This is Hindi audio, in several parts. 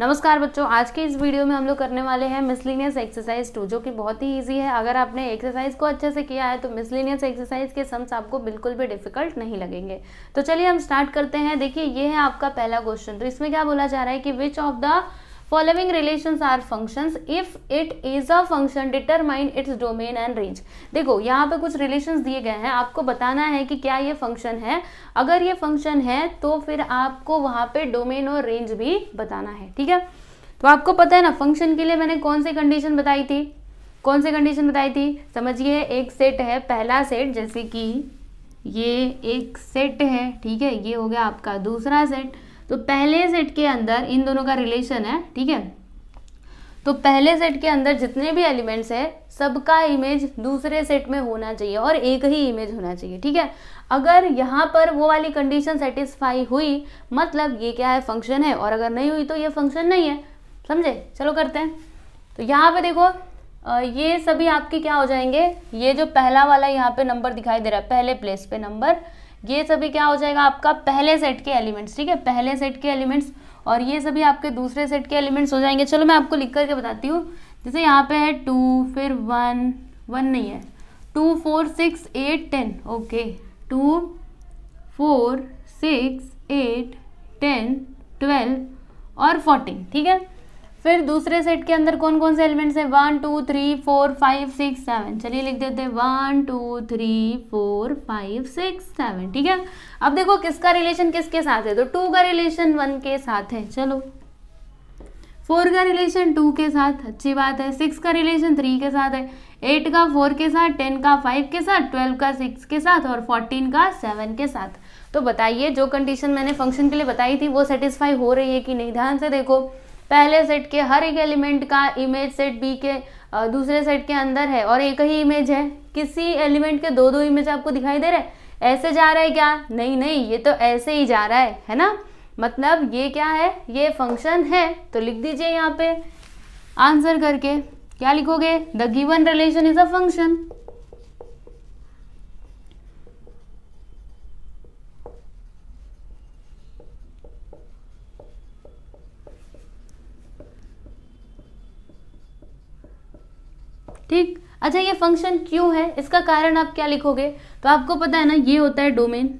नमस्कार बच्चों आज के इस वीडियो में हम लोग करने वाले हैं मिसलिनियस एक्सरसाइज टू जो कि बहुत ही इजी है अगर आपने एक्सरसाइज को अच्छे से किया है तो मिसलिनियस एक्सरसाइज के सम्स आपको बिल्कुल भी डिफिकल्ट नहीं लगेंगे तो चलिए हम स्टार्ट करते हैं देखिए ये है आपका पहला क्वेश्चन तो इसमें क्या बोला जा रहा है कि which of the following relation are function if it is a function determine its domain and range देखो यहाँ पे कुछ रिलेशन दिए गए हैं आपको बताना है कि क्या ये फंक्शन है अगर ये फंक्शन है तो फिर आपको वहां पे डोमेन और रेंज भी बताना है ठीक है तो आपको पता है ना फंक्शन के लिए मैंने कौन सी कंडीशन बताई थी कौन सी कंडीशन बताई थी समझिए एक सेट है पहला सेट जैसे कि ये एक सेट है ठीक है ये हो गया आपका दूसरा सेट तो पहले सेट के अंदर इन दोनों का रिलेशन है ठीक है तो पहले सेट के अंदर जितने भी एलिमेंट्स है सबका इमेज दूसरे सेट में होना चाहिए और एक ही इमेज होना चाहिए ठीक है अगर यहाँ पर वो वाली कंडीशन सेटिस्फाई हुई मतलब ये क्या है फंक्शन है और अगर नहीं हुई तो ये फंक्शन नहीं है समझे चलो करते हैं तो यहाँ पे देखो ये सभी आपके क्या हो जाएंगे ये जो पहला वाला यहाँ पे नंबर दिखाई दे रहा है पहले प्लेस पे नंबर ये सभी क्या हो जाएगा आपका पहले सेट के एलिमेंट्स ठीक है पहले सेट के एलिमेंट्स और ये सभी आपके दूसरे सेट के एलिमेंट्स हो जाएंगे चलो मैं आपको लिख करके बताती हूँ जैसे यहाँ पे है टू फिर वन वन नहीं है two four six eight ten okay two four six eight ten twelve और फोर्टीन ठीक है फिर दूसरे सेट के अंदर कौन कौन से एलिमेंट्स हैं one two three four five six seven चलिए लिख देते हैं one two three four five six seven ठीक है अब देखो किसका रिलेशन किसके साथ है तो टू का रिलेशन वन के साथ है चलो फोर का रिलेशन टू के साथ अच्छी बात है सिक्स का रिलेशन थ्री के साथ है एट का फोर के साथ टेन का फाइव के साथ ट्वेल्व का सिक्स के साथ और फोर्टीन का सेवन के साथ तो बताइए जो कंडीशन मैंने फंक्शन के लिए बताई थी वो सेटिस्फाई हो रही है कि नहीं ध्यान से देखो पहले सेट के हर एक एलिमेंट का इमेज सेट बी के दूसरे सेट के अंदर है और एक ही इमेज है किसी एलिमेंट के दो दो इमेज आपको दिखाई दे रहे हैं ऐसे जा रहा है क्या नहीं नहीं ये तो ऐसे ही जा रहा है है ना मतलब ये क्या है ये फंक्शन है तो लिख दीजिए यहाँ पे आंसर करके क्या लिखोगे the given relation is a function ठीक अच्छा ये फंक्शन क्यों है इसका कारण आप क्या लिखोगे तो आपको पता है ना ये होता है डोमेन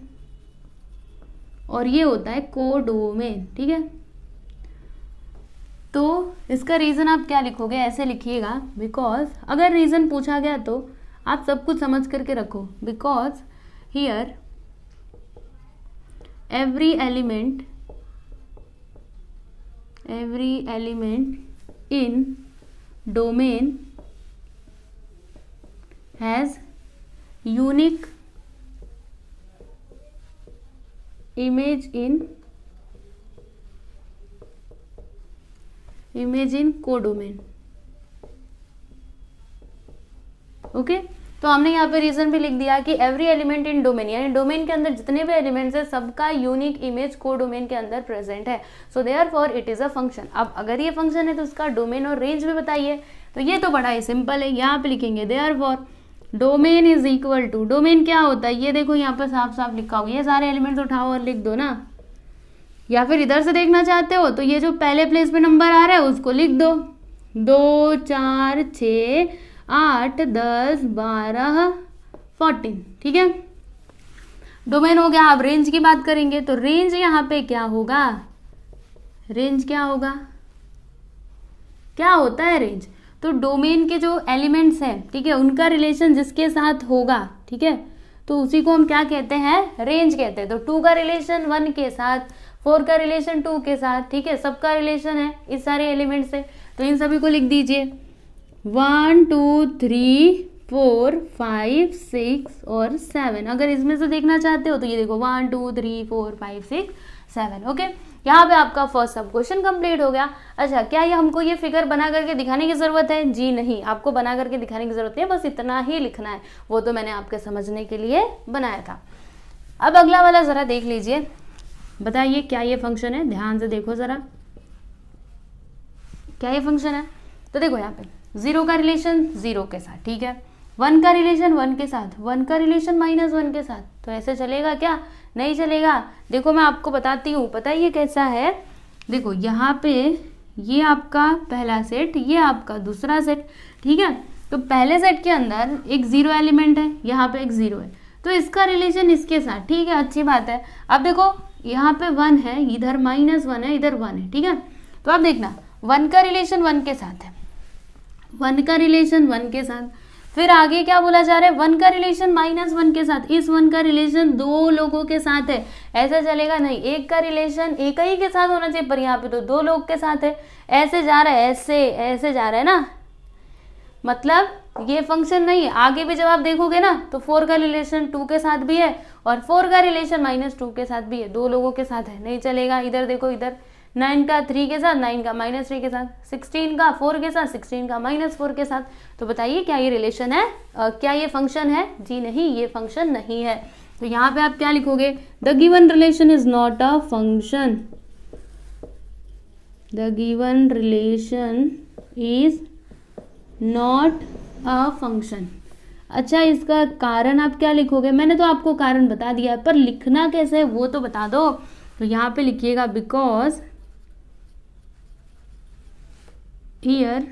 और ये होता है को डोमेन ठीक है तो इसका रीज़न आप क्या लिखोगे ऐसे लिखिएगा बिकॉज अगर रीज़न पूछा गया तो आप सब कुछ समझ करके रखो because here every element every element in domain has unique image in image in codomain okay तो हमने यहाँ पे रीजन भी लिख दिया कि एवरी एलिमेंट इन डोमेन यानी डोमेन के अंदर जितने भी एलिमेंट्स हैं सबका यूनिक इमेज को डोमेन के अंदर प्रेजेंट है so therefore it is a function अब अगर ये फंक्शन है तो उसका डोमेन और रेंज भी बताइए तो ये तो बड़ा ही सिंपल है यहाँ पे लिखेंगे therefore domain is equal to domain क्या होता है ये देखो यहाँ पर साफ साफ लिखा हुआ ये सारे एलिमेंट्स उठाओ और लिख दो ना या फिर इधर से देखना चाहते हो तो ये जो पहले प्लेस पे नंबर आ रहा है उसको लिख दो दो चार छ आठ दस बारह फोर्टीन ठीक है डोमेन हो गया अब रेंज की बात करेंगे तो रेंज यहाँ पे क्या होगा रेंज क्या होगा क्या होता है रेंज तो डोमेन के जो एलिमेंट्स हैं ठीक है उनका रिलेशन जिसके साथ होगा ठीक है तो उसी को हम क्या कहते हैं रेंज कहते हैं तो टू का रिलेशन वन के साथ फोर का रिलेशन टू के साथ ठीक है सबका रिलेशन है इस सारे एलिमेंट से तो इन सभी को लिख दीजिए one two three four five six और सेवन अगर इसमें से देखना चाहते हो तो ये देखो one two three four five six seven okay यहाँ पे आपका फर्स्ट सब क्वेश्चन कंप्लीट हो गया अच्छा क्या ये हमको ये फिगर बना करके दिखाने की ज़रूरत है जी नहीं आपको बना करके दिखाने की ज़रूरत नहीं है बस इतना ही लिखना है वो तो मैंने आपके समझने के लिए बनाया था अब अगला वाला ज़रा देख लीजिए बताइए क्या ये फंक्शन है ध्यान से देखो ज़रा क्या ये फंक्शन है तो देखो यहाँ पे ज़ीरो का रिलेशन ज़ीरो के साथ ठीक है वन का रिलेशन वन के साथ वन का रिलेशन माइनस वन के साथ तो ऐसे चलेगा क्या नहीं चलेगा देखो मैं आपको बताती हूँ पता है ये कैसा है देखो यहाँ पे ये आपका पहला सेट ये आपका दूसरा सेट ठीक है तो पहले सेट के अंदर एक ज़ीरो एलिमेंट है यहाँ पे एक ज़ीरो है तो इसका रिलेशन इसके साथ ठीक है अच्छी बात है अब देखो यहाँ पे वन है इधर माइनस वन है इधर वन है ठीक है तो अब देखना वन का रिलेशन वन के साथ है वन का रिलेशन वन के साथ फिर आगे क्या बोला जा रहा है वन का रिलेशन माइनस वन के साथ इस वन का रिलेशन दो लोगों के साथ है ऐसा चलेगा नहीं एक का रिलेशन एक ही के साथ होना चाहिए पर यहाँ पे तो दो लोग के साथ है ऐसे जा रहा है ऐसे ऐसे जा रहा है ना मतलब ये फंक्शन नहीं है आगे भी जब आप देखोगे ना तो फोर का रिलेशन टू के साथ भी है और फोर का रिलेशन माइनस टू के साथ भी है दो लोगों के साथ है नहीं चलेगा इधर देखो इधर नाइन का थ्री के साथ नाइन का माइनस थ्री के साथ सिक्सटीन का फोर के साथ सिक्सटीन का माइनस फोर के साथ तो बताइए क्या ये रिलेशन है आ, क्या ये फंक्शन है जी नहीं ये फंक्शन नहीं है तो यहाँ पे आप क्या लिखोगे the given relation is not a function the given relation is not a function अच्छा इसका कारण आप क्या लिखोगे मैंने तो आपको कारण बता दिया है पर लिखना कैसे है वो तो बता दो तो यहाँ पे लिखिएगा बिकॉज ईयर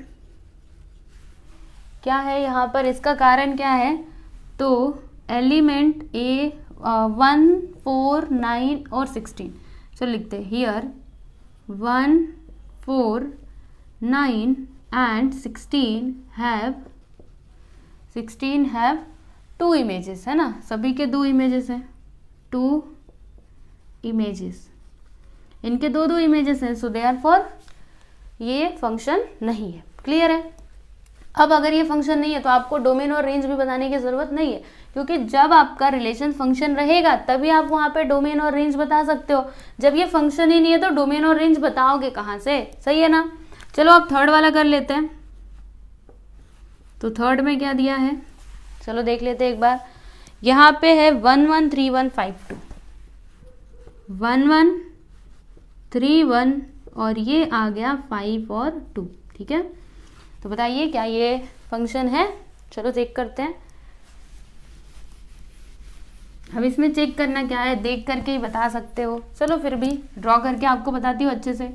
क्या है यहाँ पर इसका कारण क्या है तो element a one four nine और सिक्सटीन चलो लिखते हैं here one four nine and sixteen have sixteen have two images है ना सभी के दो इमेजेस हैं टू इमेजेस इनके दो दो इमेजेस हैं सो दे आर फॉर ये फंक्शन नहीं है क्लियर है अब अगर ये फंक्शन नहीं है तो आपको डोमेन और रेंज भी बताने की ज़रूरत नहीं है क्योंकि जब आपका रिलेशन फंक्शन रहेगा तभी आप वहां पे डोमेन और रेंज बता सकते हो जब ये फंक्शन ही नहीं है तो डोमेन और रेंज बताओगे कहां से सही है ना चलो आप थर्ड वाला कर लेते हैं तो थर्ड में क्या दिया है चलो देख लेते हैं एक बार यहां पे है one one three one five two one one three one और ये आ गया फाइव और टू ठीक है तो बताइए क्या ये फंक्शन है चलो चेक करते हैं अब इसमें चेक करना क्या है देख करके ही बता सकते हो चलो फिर भी ड्रॉ करके आपको बताती हूँ अच्छे से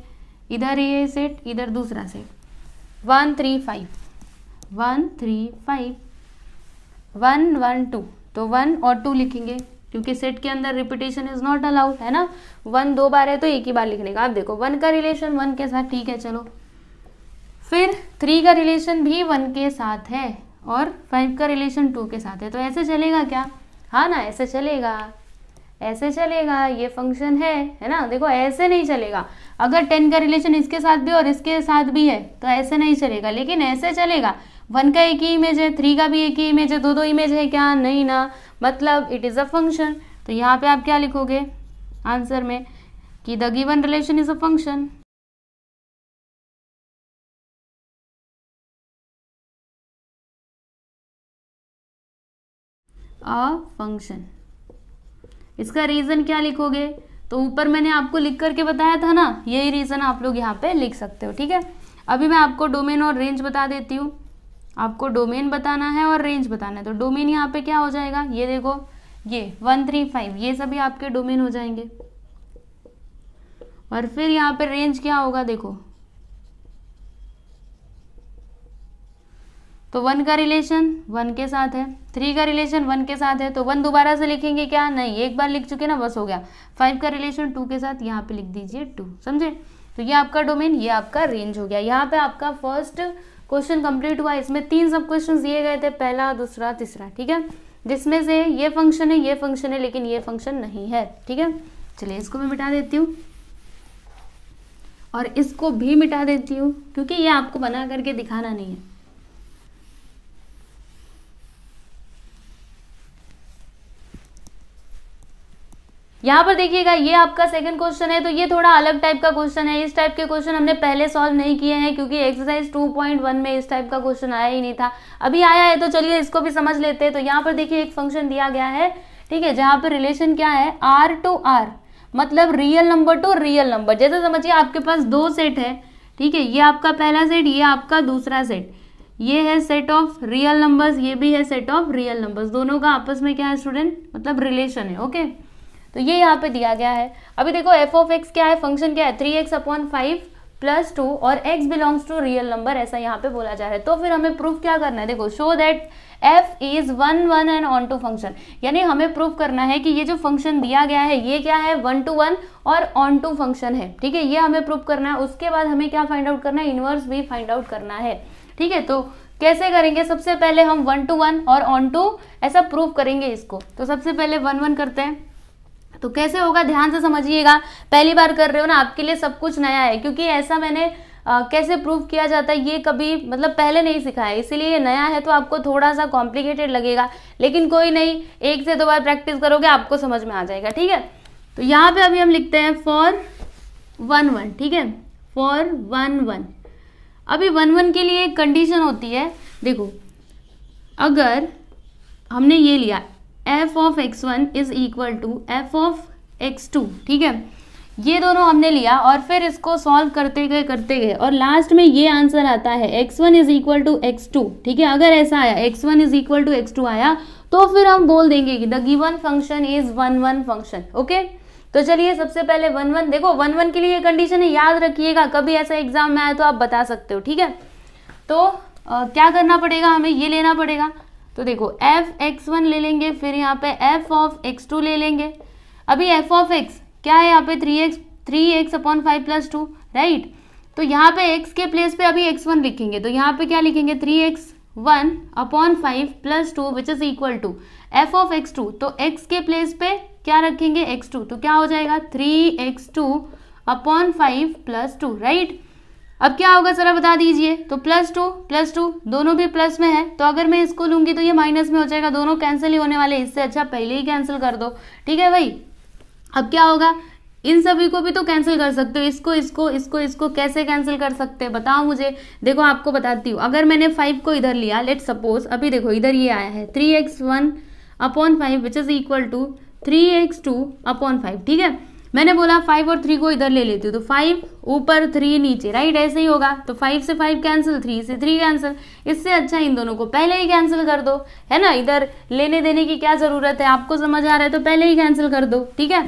इधर ये सेट इधर दूसरा set one three five one three five one one two तो वन और टू लिखेंगे क्योंकि सेट के अंदर रिपीटेशन इज नॉट अलाउड है ना वन दो बार है तो एक ही बार लिखने का आप देखो वन का रिलेशन वन के साथ ठीक है चलो फिर थ्री का रिलेशन भी वन के साथ है और फाइव का रिलेशन टू के साथ है तो ऐसे चलेगा क्या हाँ ना ऐसे चलेगा ऐसे चलेगा ये फंक्शन है है ना देखो ऐसे नहीं चलेगा अगर टेन का रिलेशन इसके साथ भी और इसके साथ भी है तो ऐसे नहीं चलेगा लेकिन ऐसे चलेगा वन का एक ही इमेज है थ्री का भी एक ही इमेज है दो दो इमेज है क्या नहीं ना मतलब इट इज़ अ फंक्शन तो यहाँ पे आप क्या लिखोगे आंसर में कि the given relation is a function a function इसका रीज़न क्या लिखोगे तो ऊपर मैंने आपको लिख करके बताया था ना यही रीज़न आप लोग यहाँ पे लिख सकते हो ठीक है अभी मैं आपको डोमेन और रेंज बता देती हूँ आपको डोमेन बताना है और रेंज बताना है तो डोमेन यहाँ पे क्या हो जाएगा ये देखो ये वन थ्री फाइव ये सभी आपके डोमेन हो जाएंगे और फिर यहाँ पे रेंज क्या होगा देखो तो वन का रिलेशन वन के साथ है थ्री का रिलेशन वन के साथ है तो वन दोबारा से लिखेंगे क्या नहीं एक बार लिख चुके ना बस हो गया फाइव का रिलेशन टू के साथ यहाँ पे लिख दीजिए टू समझे तो ये आपका डोमेन ये आपका रेंज हो गया यहाँ पे आपका फर्स्ट क्वेश्चन कंप्लीट हुआ इसमें तीन सब क्वेश्चन दिए गए थे पहला दूसरा तीसरा ठीक है जिसमें से ये फंक्शन है ये फंक्शन है लेकिन ये फंक्शन नहीं है ठीक है चलिए इसको मैं मिटा देती हूँ और इसको भी मिटा देती हूँ क्योंकि ये आपको बना करके दिखाना नहीं है यहाँ पर देखिएगा ये आपका सेकंड क्वेश्चन है तो ये थोड़ा अलग टाइप का क्वेश्चन है इस टाइप के क्वेश्चन हमने पहले सॉल्व नहीं किए हैं क्योंकि एक्सरसाइज 2.1 में इस टाइप का क्वेश्चन आया ही नहीं था अभी आया है तो चलिए इसको भी समझ लेते हैं तो यहाँ पर देखिए एक फंक्शन दिया गया है ठीक है जहाँ पर रिलेशन क्या है आर टू आर मतलब real number to real number जैसे समझिए आपके पास दो सेट है ठीक है ये आपका पहला सेट ये आपका दूसरा सेट ये है सेट ऑफ रियल नंबर्स ये भी है सेट ऑफ रियल नंबर्स दोनों का आपस में क्या है स्टूडेंट मतलब रिलेशन है ओके okay? तो ये यहाँ पे दिया गया है अभी देखो एफ ऑफ एक्स क्या है फंक्शन क्या है three x upon five plus two और x belongs to real number ऐसा यहाँ पे बोला जा रहा है तो फिर हमें प्रूफ क्या करना है देखो show that f is one one and onto function यानी हमें प्रूफ करना है कि ये जो फंक्शन दिया गया है ये क्या है वन टू वन और ऑन टू फंक्शन है ठीक है ये हमें प्रूफ करना है उसके बाद हमें क्या फाइंड आउट करना है इनवर्स भी फाइंड आउट करना है ठीक है तो कैसे करेंगे सबसे पहले हम वन टू वन और ऑन टू ऐसा प्रूफ करेंगे इसको तो सबसे पहले वन वन करते हैं तो कैसे होगा ध्यान से समझिएगा पहली बार कर रहे हो ना आपके लिए सब कुछ नया है क्योंकि ऐसा मैंने आ, कैसे प्रूव किया जाता है ये कभी मतलब पहले नहीं सिखाया इसीलिए नया है तो आपको थोड़ा सा कॉम्प्लिकेटेड लगेगा लेकिन कोई नहीं एक से दो बार प्रैक्टिस करोगे आपको समझ में आ जाएगा ठीक है तो यहाँ पे अभी हम लिखते हैं फॉर वन वन ठीक है फॉर वन वन अभी वन वन के लिए एक कंडीशन होती है देखो अगर हमने ये लिया f of x one is equal to f of x two ठीक है ये दोनों हमने लिया और फिर इसको सॉल्व करते गए करते गए और लास्ट में ये आंसर आता है x one is equal to x two ठीक है अगर ऐसा आया x one is equal to x two आया तो फिर हम बोल देंगे कि the given function is one one function okay तो चलिए सबसे पहले वन वन देखो वन वन के लिए ये कंडीशन है याद रखिएगा कभी ऐसा एग्जाम में आया तो आप बता सकते हो ठीक है तो आ, क्या करना पड़ेगा हमें ये लेना पड़ेगा तो देखो एफ एक्स वन ले लेंगे फिर यहाँ पे एफ ऑफ एक्स टू ले लेंगे अभी एफ ऑफ एक्स क्या है यहाँ पे three x three x upon five plus two right तो यहाँ पे एक्स के प्लेस पे अभी एक्स वन लिखेंगे तो यहाँ पे क्या लिखेंगे three x one upon five plus two which is equal to f of x two तो एक्स के प्लेस पे क्या रखेंगे एक्स टू तो क्या हो जाएगा three x two upon five plus two right अब क्या होगा जरा बता दीजिए तो प्लस टू प्लस टू दोनों भी प्लस में है तो अगर मैं इसको लूंगी तो ये माइनस में हो जाएगा दोनों कैंसिल ही होने वाले इससे अच्छा पहले ही कैंसिल कर दो ठीक है भाई अब क्या होगा इन सभी को भी तो कैंसिल कर सकते हो इसको इसको इसको इसको कैसे कैंसिल कर सकते हैं बताओ मुझे देखो आपको बताती हूँ अगर मैंने फाइव को इधर लिया लेट सपोज अभी देखो इधर ये आया है three x one upon five which is equal to three x two upon five ठीक है मैंने बोला फाइव और थ्री को इधर ले लेती हूँ तो फाइव ऊपर थ्री नीचे राइट ऐसे ही होगा तो फाइव से फाइव कैंसिल थ्री से थ्री कैंसिल इससे अच्छा इन दोनों को पहले ही कैंसिल कर दो है ना इधर लेने देने की क्या ज़रूरत है आपको समझ आ रहा है तो पहले ही कैंसिल कर दो ठीक है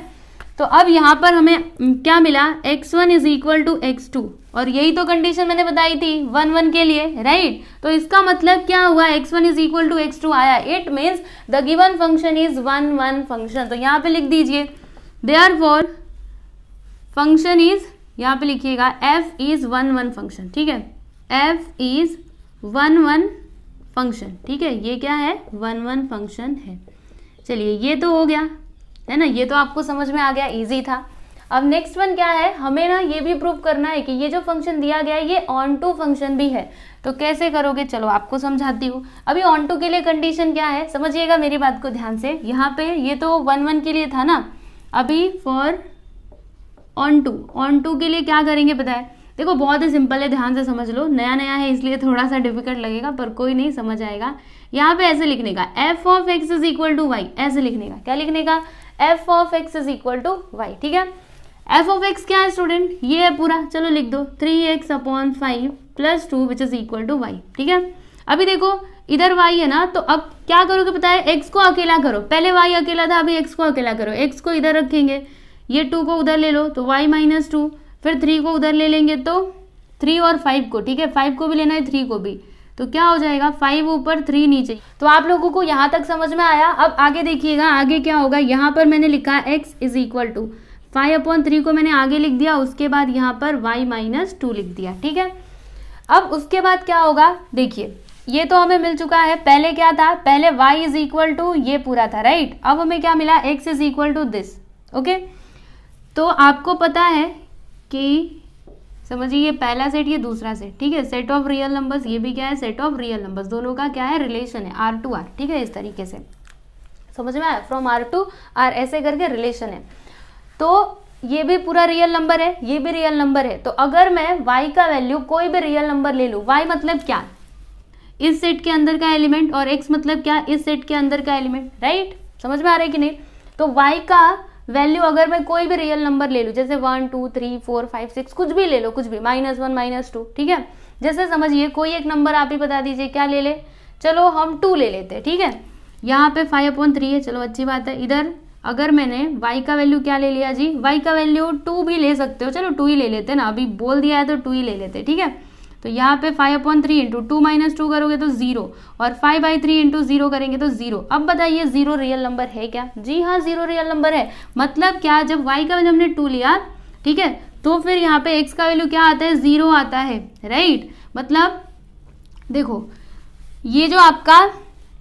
तो अब यहाँ पर हमें हम्म, क्या मिला x1 one is equal to x और यही तो कंडीशन मैंने बताई थी वन वन के लिए राइट right? तो इसका मतलब क्या हुआ x1 one is equal to x आया it means the given function is one one function तो यहाँ पे लिख दीजिए देआर फॉर फंक्शन इज यहाँ पे लिखिएगा f is one one function ठीक है f is one one function ठीक है ये क्या है वन वन फंक्शन है चलिए ये तो हो गया है ना ये तो आपको समझ में आ गया इजी था अब नेक्स्ट वन क्या है हमें ना ये भी प्रूव करना है कि ये जो फंक्शन दिया गया है ये ऑन टू फंक्शन भी है तो कैसे करोगे चलो आपको समझाती हूँ अभी ऑन टू के लिए कंडीशन क्या है समझिएगा मेरी बात को ध्यान से यहाँ पे ये तो वन वन के लिए था ना अभी for onto onto के लिए क्या करेंगे पता है देखो बहुत ही सिंपल है ध्यान से समझ लो नया नया है इसलिए थोड़ा सा डिफिकल्ट लगेगा पर कोई नहीं समझ आएगा यहाँ पे ऐसे लिखने का f of x is equal to y ऐसे लिखने का क्या लिखने का f of x is equal to y ठीक है एफ ऑफ एक्स क्या है स्टूडेंट ये है पूरा चलो लिख दो three x upon five plus two which is equal to y ठीक है अभी देखो इधर वाई है ना तो अब क्या करोगे पता है एक्स को अकेला करो पहले वाई अकेला था अभी एक्स को अकेला करो एक्स को इधर रखेंगे ये टू को उधर ले लो तो वाई माइनस टू फिर थ्री को उधर ले लेंगे तो थ्री और फाइव को ठीक है फाइव को भी लेना है थ्री को भी तो क्या हो जाएगा फाइव ऊपर थ्री नीचे तो आप लोगों को यहाँ तक समझ में आया अब आगे देखिएगा आगे क्या होगा यहाँ पर मैंने लिखा है x is equal to five upon three को मैंने आगे लिख दिया उसके बाद यहाँ पर वाई माइनस टू लिख दिया ठीक है अब उसके बाद क्या होगा देखिए ये तो हमें मिल चुका है पहले क्या था पहले y इज इक्वल टू ये पूरा था राइट अब हमें क्या मिला x is equal to this okay तो आपको पता है कि समझिए ये पहला सेट ये दूसरा सेट ठीक है सेट ऑफ रियल नंबर्स ये भी क्या है सेट ऑफ रियल नंबर्स दोनों का क्या है रिलेशन है आर टू आर ठीक है इस तरीके से समझ में आया फ्रॉम आर टू आर ऐसे करके रिलेशन है तो ये भी पूरा रियल नंबर है ये भी रियल नंबर है तो अगर मैं y का वैल्यू कोई भी रियल नंबर ले लूँ y मतलब क्या इस सेट के अंदर का एलिमेंट और एक्स मतलब क्या इस सेट के अंदर का एलिमेंट राइट समझ में आ रहा है कि नहीं तो वाई का वैल्यू अगर मैं कोई भी रियल नंबर ले लू जैसे one two three four five six कुछ भी ले लो कुछ भी माइनस वन माइनस टू ठीक है जैसे समझिए कोई एक नंबर आप ही बता दीजिए क्या ले ले चलो हम टू ले लेते हैं ठीक है यहाँ पे फाइव अपॉइंट थ्री है चलो अच्छी बात है इधर अगर मैंने y का वैल्यू क्या ले लिया जी y का वैल्यू टू भी ले सकते हो चलो टू ही ले लेते हैं ना अभी बोल दिया है तो टू ही ले लेते ठीक है तो यहाँ पे five upon three into two minus two करोगे तो जीरो और five by three into zero करेंगे तो जीरो अब बताइए जीरो रियल नंबर है क्या जी हाँ जीरो रियल नंबर है मतलब क्या जब वाई का वैल्यू हमने टू लिया ठीक है तो फिर यहाँ पे एक्स का वैल्यू क्या आता है जीरो आता है राइट मतलब देखो ये जो आपका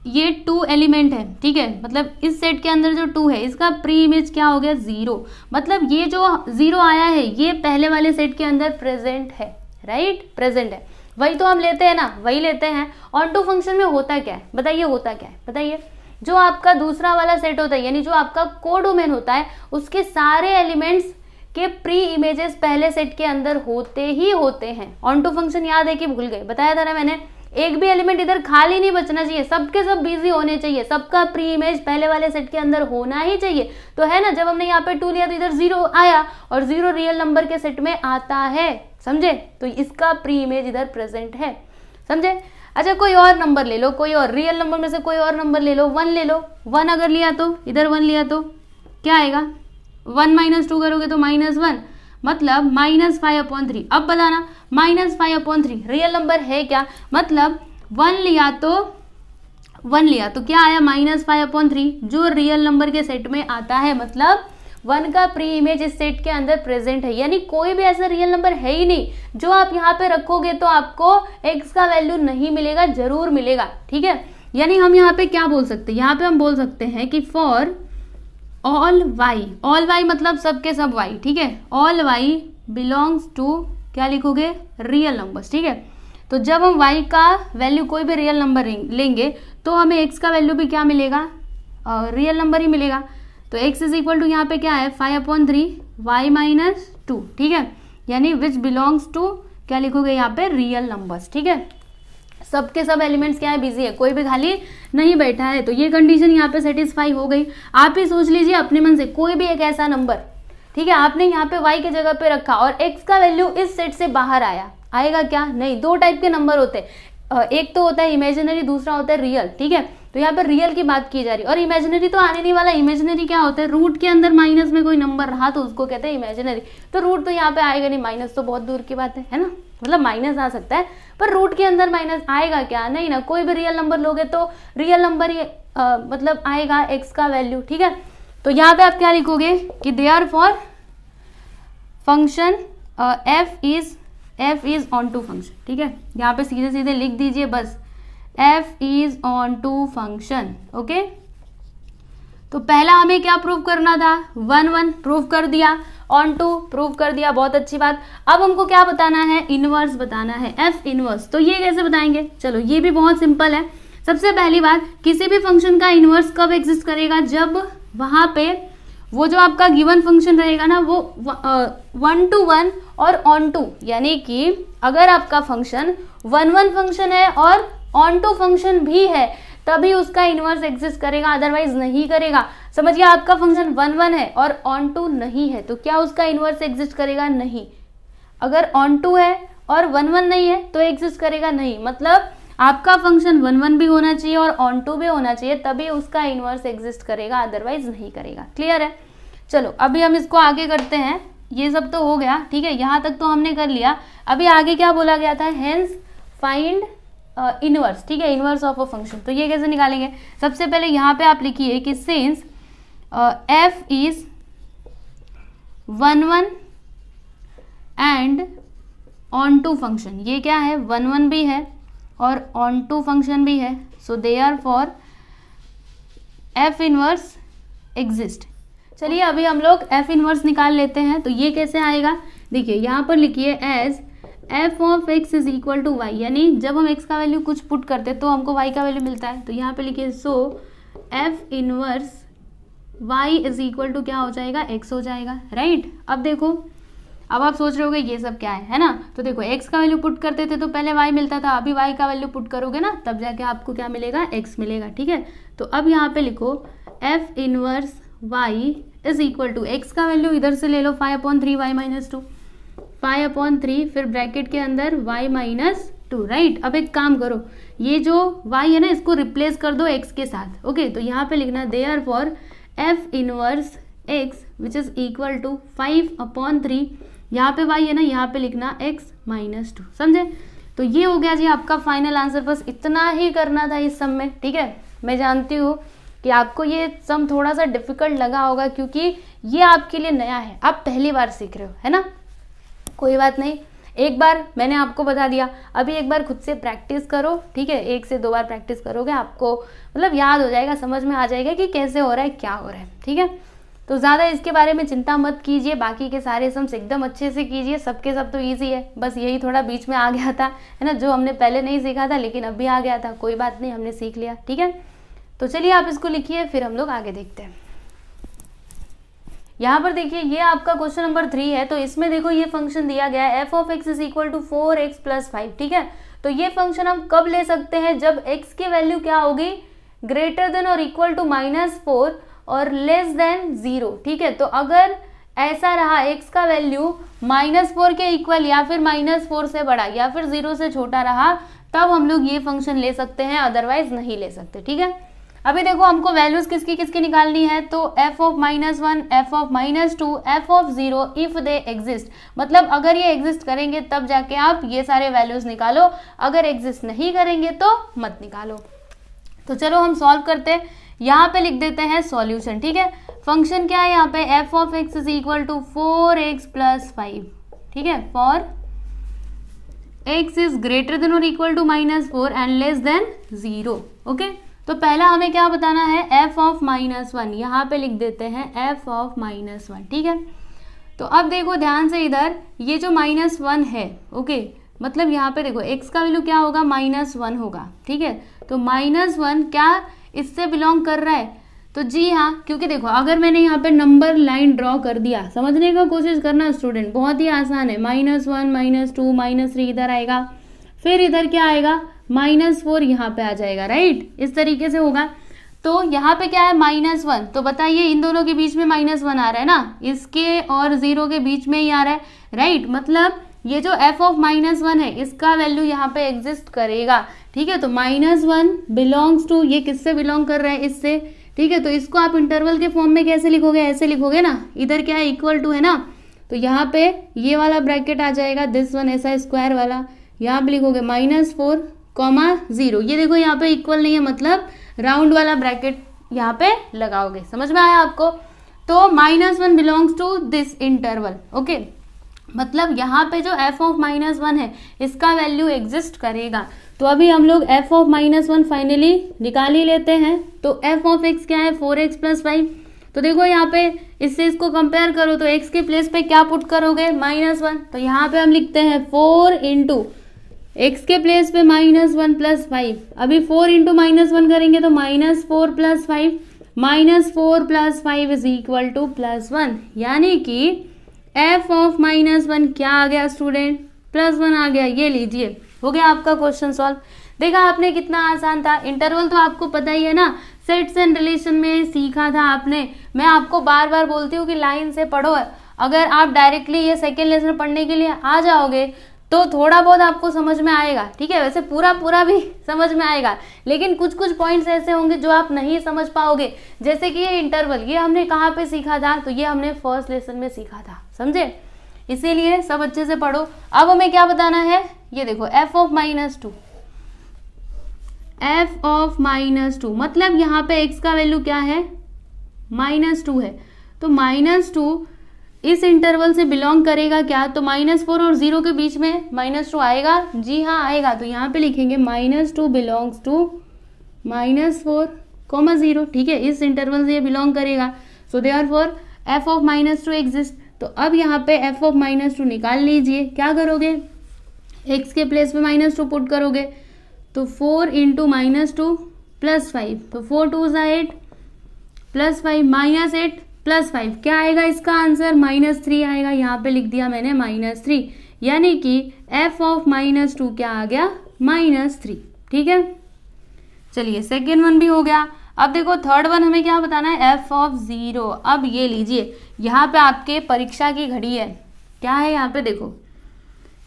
ये टू एलिमेंट है ठीक है मतलब इस सेट के अंदर जो टू है इसका प्री इमेज क्या हो गया जीरो मतलब ये जो जीरो आया है ये पहले वाले सेट के अंदर प्रेजेंट है राइट प्रेजेंट है वही तो हम लेते हैं ना वही लेते हैं ऑन टू फंक्शन में होता क्या है बताइए होता क्या है बताइए जो आपका दूसरा वाला सेट होता है यानी जो आपका कोडोमेन होता है उसके सारे एलिमेंट्स के प्री इमेजेस पहले सेट के अंदर होते ही होते हैं ऑन टू फंक्शन याद है कि भूल गए बताया था ना मैंने एक भी एलिमेंट इधर खाली नहीं बचना चाहिए सबके सब बिजी होने चाहिए सबका प्री इमेज पहले वाले सेट के अंदर होना ही चाहिए तो है ना जब हमने यहाँ पे टू लिया तो इधर जीरो आया और जीरो रियल नंबर के सेट में आता है समझे तो इसका प्री इमेज इधर प्रेजेंट है समझे अच्छा कोई और नंबर ले लो कोई और रियल नंबर में से कोई और नंबर ले लो वन ले लो वन अगर लिया तो इधर वन लिया तो क्या आएगा वन माइनस टू करोगे तो माइनस वन मतलब माइनस फाइव अपॉइंट थ्री अब बताना minus five upon three real number है क्या मतलब वन लिया तो वन लिया तो क्या आया माइनस फाइव अपॉन थ्री जो रियल नंबर के सेट में आता है मतलब वन का प्री इमेज इस सेट के अंदर प्रेजेंट है यानी कोई भी ऐसा रियल नंबर है ही नहीं जो आप यहाँ पे रखोगे तो आपको एक्स का वैल्यू नहीं मिलेगा जरूर मिलेगा ठीक है यानी हम यहाँ पे क्या बोल सकते हैं यहाँ पे हम बोल सकते हैं कि for all y all y मतलब सबके सब वाई ठीक है ऑल वाई बिलोंग्स टू क्या लिखोगे रियल नंबर्स ठीक है तो जब हम वाई का वैल्यू कोई भी रियल नंबर लेंगे तो हमें एक्स का वैल्यू भी क्या मिलेगा रियल uh, नंबर ही मिलेगा तो एक्स इज इक्वल टू यहाँ पे क्या है five upon three y minus two ठीक है यानी विच बिलोंग्स टू क्या लिखोगे यहाँ पे रियल नंबर्स ठीक है सबके सब एलिमेंट्स क्या है बिजी है कोई भी खाली नहीं बैठा है तो ये कंडीशन यहाँ पे सेटिस्फाई हो गई आप ही सोच लीजिए अपने मन से कोई भी एक ऐसा नंबर ठीक है आपने यहाँ पे y के जगह पे रखा और x का वैल्यू इस सेट से बाहर आया आएगा क्या नहीं दो टाइप के नंबर होते हैं एक तो होता है इमेजिनरी दूसरा होता है रियल ठीक है तो यहाँ पर रियल की बात की जा रही है और इमेजिनरी तो आने नहीं वाला इमेजिनरी क्या होता है रूट के अंदर माइनस में कोई नंबर रहा तो उसको कहते हैं इमेजिनरी तो रूट तो यहाँ पे आएगा नहीं माइनस तो बहुत दूर की बात है है ना मतलब माइनस आ सकता है पर रूट के अंदर माइनस आएगा क्या नहीं ना कोई भी रियल नंबर लोगे तो रियल नंबर ही आ, मतलब आएगा एक्स का वैल्यू ठीक है तो यहाँ पे आप क्या लिखोगे कि therefore function f is f is onto function ठीक है यहाँ पे सीधे सीधे लिख दीजिए बस f is onto function okay तो पहला हमें क्या प्रूव करना था वन वन प्रूव कर दिया ऑन टू प्रूव कर दिया बहुत अच्छी बात अब हमको क्या बताना है इनवर्स बताना है एफ इनवर्स तो ये कैसे बताएंगे चलो ये भी बहुत सिंपल है सबसे पहली बात किसी भी फंक्शन का इनवर्स कब एग्जिस्ट करेगा जब वहाँ पे वो जो आपका गिवन फंक्शन रहेगा ना वो वन टू वन और ऑन टू यानी कि अगर आपका फंक्शन वन वन फंक्शन है और ऑन टू फंक्शन भी है तभी उसका इनवर्स एग्जिस्ट करेगा अदरवाइज नहीं करेगा समझिए आपका फंक्शन वन वन है और ऑन टू नहीं है तो क्या उसका इनवर्स एग्जिस्ट करेगा नहीं अगर ऑन टू है और वन वन नहीं है तो एग्जिस्ट करेगा नहीं मतलब आपका फंक्शन वन वन भी होना चाहिए और ऑन टू भी होना चाहिए तभी उसका इनवर्स एग्जिस्ट करेगा अदरवाइज नहीं करेगा क्लियर है चलो अभी हम इसको आगे करते हैं ये सब तो हो गया ठीक है यहाँ तक तो हमने कर लिया अभी आगे क्या बोला गया था हेंस फाइंड इनवर्स ठीक है इनवर्स ऑफ अ फंक्शन तो ये कैसे निकालेंगे सबसे पहले यहाँ पे आप लिखिए कि since f is one one and onto function ये क्या है वन वन भी है और ऑन टू फंक्शन भी है so therefore f inverse exist चलिए अभी हम लोग एफ इनवर्स निकाल लेते हैं तो ये कैसे आएगा देखिए यहाँ पर लिखिए as f of x is equal to y यानी जब हम एक्स का वैल्यू कुछ पुट करते तो हमको वाई का वैल्यू मिलता है तो यहाँ पर लिखिए so f inverse y is equal to क्या हो जाएगा एक्स हो जाएगा राइट right? अब देखो अब आप सोच रहे होगे ये सब क्या है है ना तो देखो एक्स का वैल्यू पुट करते थे तो पहले वाई मिलता था अभी वाई का वैल्यू पुट करोगे ना तब जाके आपको क्या मिलेगा एक्स मिलेगा ठीक है तो अब यहाँ पे लिखो f inverse y is equal to x का वैल्यू इधर से ले लो five upon three y minus two five upon three फिर ब्रैकेट के अंदर वाई माइनस टू राइट अब एक काम करो ये जो वाई है ना इसको रिप्लेस कर दो एक्स के साथ ओके तो यहाँ पे लिखना therefore f inverse x which is equal to five upon three यहाँ पे वाई है ना यहाँ पे लिखना एक्स माइनस टू समझे तो ये हो गया जी आपका फाइनल आंसर बस इतना ही करना था इस सम में ठीक है मैं जानती हूँ कि आपको ये सम थोड़ा सा डिफिकल्ट लगा होगा क्योंकि ये आपके लिए नया है आप पहली बार सीख रहे हो है ना कोई बात नहीं एक बार मैंने आपको बता दिया अभी एक बार खुद से प्रैक्टिस करो ठीक है एक से दो बार प्रैक्टिस करोगे आपको मतलब याद हो जाएगा समझ में आ जाएगा कि कैसे हो रहा है क्या हो रहा है ठीक है तो ज़्यादा इसके बारे में चिंता मत कीजिए बाकी के सारे सम्स एकदम अच्छे से कीजिए सबके सब तो ईजी है बस यही थोड़ा बीच में आ गया था है ना जो हमने पहले नहीं सीखा था लेकिन अब भी आ गया था कोई बात नहीं हमने सीख लिया ठीक है तो चलिए आप इसको लिखिए फिर हम लोग आगे देखते हैं यहाँ पर देखिए ये आपका क्वेश्चन नंबर थ्री है तो इसमें देखो ये फंक्शन दिया गया है f of x is equal to four x plus five ठीक है तो ये फंक्शन हम कब ले सकते हैं जब एक्स की वैल्यू क्या होगी ग्रेटर देन और इक्वल टू माइनस फोर और लेस देन ज़ीरो ठीक है तो अगर ऐसा रहा x का वैल्यू माइनस फोर के इक्वल या फिर माइनस फोर से बड़ा या फिर ज़ीरो से छोटा रहा तब हम लोग ये फंक्शन ले सकते हैं अदरवाइज नहीं ले सकते ठीक है अभी देखो हमको वैल्यूज किसकी किसकी निकालनी है तो f of minus one f of minus two f of zero if they exist मतलब अगर ये एग्जिस्ट करेंगे तब जाके आप ये सारे वैल्यूज निकालो अगर एग्जिस्ट नहीं करेंगे तो मत निकालो तो चलो हम सॉल्व करते हैं यहाँ पे लिख देते हैं सॉल्यूशन ठीक है फंक्शन क्या है यहाँ पे f of x is equal to four x plus five ठीक है for x is greater than और equal to minus four and less than zero okay तो पहला हमें क्या बताना है एफ ऑफ माइनस वन यहाँ पे लिख देते हैं एफ ऑफ माइनस वन ठीक है तो अब देखो ध्यान से इधर ये जो माइनस वन है ओके मतलब यहाँ पे देखो एक्स का वैल्यू क्या होगा माइनस वन होगा ठीक है तो माइनस वन क्या इससे बिलोंग कर रहा है तो जी हाँ क्योंकि देखो अगर मैंने यहाँ पे नंबर लाइन ड्रॉ कर दिया समझने का कोशिश करना स्टूडेंट बहुत ही आसान है minus one minus two minus three इधर आएगा फिर इधर क्या आएगा माइनस फोर यहाँ पे आ जाएगा राइट इस तरीके से होगा तो यहाँ पे क्या है माइनस वन तो बताइए इन दोनों के बीच में माइनस वन आ रहा है ना इसके और जीरो के बीच में ही आ रहा है राइट मतलब ये जो एफ ऑफ माइनस वन है इसका वैल्यू यहाँ पे एग्जिस्ट करेगा ठीक है तो माइनस वन बिलोंग्स टू ये किससे बिलोंग कर रहा है इससे ठीक है तो इसको आप इंटरवल के फॉर्म में कैसे लिखोगे ऐसे लिखोगे ना इधर क्या है इक्वल टू है ना तो यहाँ पे ये वाला ब्रैकेट आ जाएगा दिस वन ऐसा स्क्वायर वाला यहाँ पे लिखोगे माइनस फोर कॉमा जीरो ये देखो यहाँ पे इक्वल नहीं है मतलब राउंड वाला ब्रैकेट यहाँ पे लगाओगे समझ में आया आपको तो minus one belongs to this interval okay मतलब यहाँ पे जो एफ ऑफ माइनस वन है इसका वैल्यू एग्जिस्ट करेगा तो अभी हम लोग f of minus one finally निकाल ही लेते हैं तो एफ ऑफ एक्स क्या है फोर एक्स प्लस फाइव तो देखो यहाँ पे इससे इसको कंपेयर करो तो एक्स के प्लेस पे क्या पुट करोगे माइनस वन तो यहाँ पे हम लिखते हैं फोर इंटू एक्स के प्लेस पे माइनस वन प्लस फाइव अभी फोर इंटू माइनस वन करेंगे तो minus four plus five minus four plus five is equal to plus one यानी कि एफ ऑफ माइनस वन क्या आ गया स्टूडेंट प्लस वन आ गया ये लीजिए हो गया आपका क्वेश्चन सॉल्व देखा आपने कितना आसान था इंटरवल तो आपको पता ही है ना सेट्स एंड रिलेशन में सीखा था आपने मैं आपको बार बार बोलती हूँ कि लाइन से पढ़ो अगर आप डायरेक्टली ये सेकेंड लेसन पढ़ने के लिए आ जाओगे तो थोड़ा बहुत आपको समझ में आएगा ठीक है वैसे पूरा पूरा भी समझ में आएगा लेकिन कुछ कुछ पॉइंट्स ऐसे होंगे जो आप नहीं समझ पाओगे जैसे कि ये इंटरवल ये हमने कहाँ पे सीखा था तो ये हमने फर्स्ट लेसन में सीखा था समझे इसीलिए सब अच्छे से पढ़ो अब हमें क्या बताना है ये देखो f of minus two f of minus two मतलब यहाँ पे एक्स का वैल्यू क्या है माइनस टू है तो माइनस टू इस इंटरवल से बिलोंग करेगा क्या तो माइनस फोर और जीरो के बीच में माइनस टू आएगा जी हाँ आएगा तो यहाँ पे लिखेंगे minus two belongs to minus four comma zero ठीक है इस इंटरवल से ये बिलोंग करेगा so therefore f of minus two exist तो अब यहाँ पे एफ ऑफ माइनस टू निकाल लीजिए क्या करोगे एक्स के प्लेस में माइनस टू पुट करोगे तो four into minus two plus five तो फोर टू जो eight plus five minus eight plus five क्या आएगा इसका आंसर माइनस थ्री आएगा यहाँ पे लिख दिया मैंने माइनस थ्री यानी कि एफ ऑफ माइनस टू क्या आ गया माइनस थ्री ठीक है चलिए सेकेंड वन भी हो गया अब देखो थर्ड वन हमें क्या बताना है एफ ऑफ ज़ीरो अब ये लीजिए यहाँ पे आपके परीक्षा की घड़ी है क्या है यहाँ पे देखो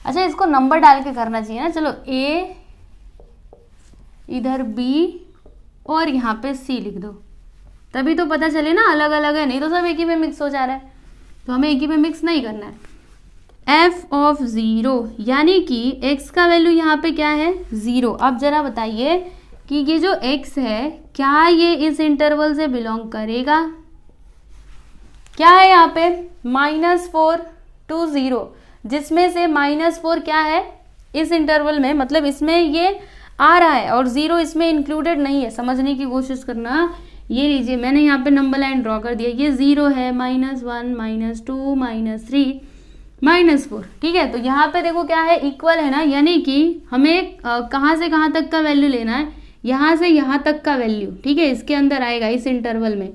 अच्छा इसको नंबर डाल के करना चाहिए ना चलो ए इधर बी और यहाँ पे सी लिख दो तभी तो पता चले ना अलग अलग है नहीं तो सब एक ही में मिक्स हो जा रहा है तो हमें एक ही में मिक्स नहीं करना है एफ ऑफ ज़ीरो यानी कि एक्स का वैल्यू यहाँ पे क्या है ज़ीरो अब ज़रा बताइए कि ये जो एक्स है क्या ये इस इंटरवल से बिलोंग करेगा क्या है यहाँ पे माइनस फोर टू ज़ीरो जिसमें से माइनस फोर क्या है इस इंटरवल में मतलब इसमें ये आ रहा है और ज़ीरो इसमें इंक्लूडेड नहीं है समझने की कोशिश करना ये लीजिए मैंने यहाँ पे नंबर लाइन ड्रॉ कर दिया ये जीरो है minus one minus two minus three minus four ठीक है तो यहाँ पे देखो क्या है इक्वल है ना यानी कि हमें कहाँ से कहाँ तक का वैल्यू लेना है यहाँ से यहाँ तक का वैल्यू ठीक है इसके अंदर आएगा इस इंटरवल में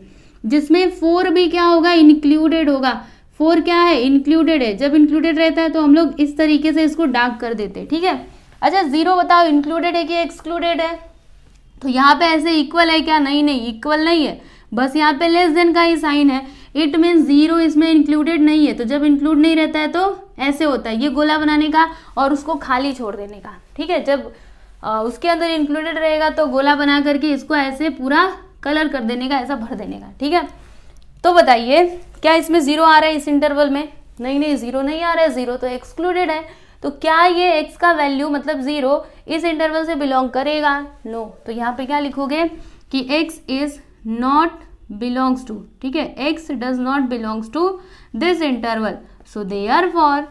जिसमें फोर भी क्या होगा इंक्लूडेड होगा फोर क्या है इंक्लूडेड है जब इंक्लूडेड रहता है तो हम लोग इस तरीके से इसको डार्क कर देते हैं ठीक है अच्छा जीरो बताओ इंक्लूडेड है कि एक्सक्लूडेड है तो यहाँ पे ऐसे इक्वल है क्या नहीं नहीं इक्वल नहीं है बस यहाँ पे लेस देन का ही साइन है इट मीन जीरो इसमें इंक्लूडेड नहीं है तो जब इंक्लूड नहीं रहता है तो ऐसे होता है ये गोला बनाने का और उसको खाली छोड़ देने का ठीक है जब आ, उसके अंदर इंक्लूडेड रहेगा तो गोला बना करके इसको ऐसे पूरा कलर कर देने का ऐसा भर देने का ठीक है तो बताइए क्या इसमें जीरो आ रहा है इस इंटरवल में नहीं नहीं जीरो नहीं आ रहा है जीरो तो एक्सक्लूडेड है तो क्या ये एक्स का वैल्यू मतलब जीरो इस इंटरवल से बिलोंग करेगा नो no. तो यहाँ पे क्या लिखोगे कि x is not belongs to ठीक है x does not belongs to this interval so therefore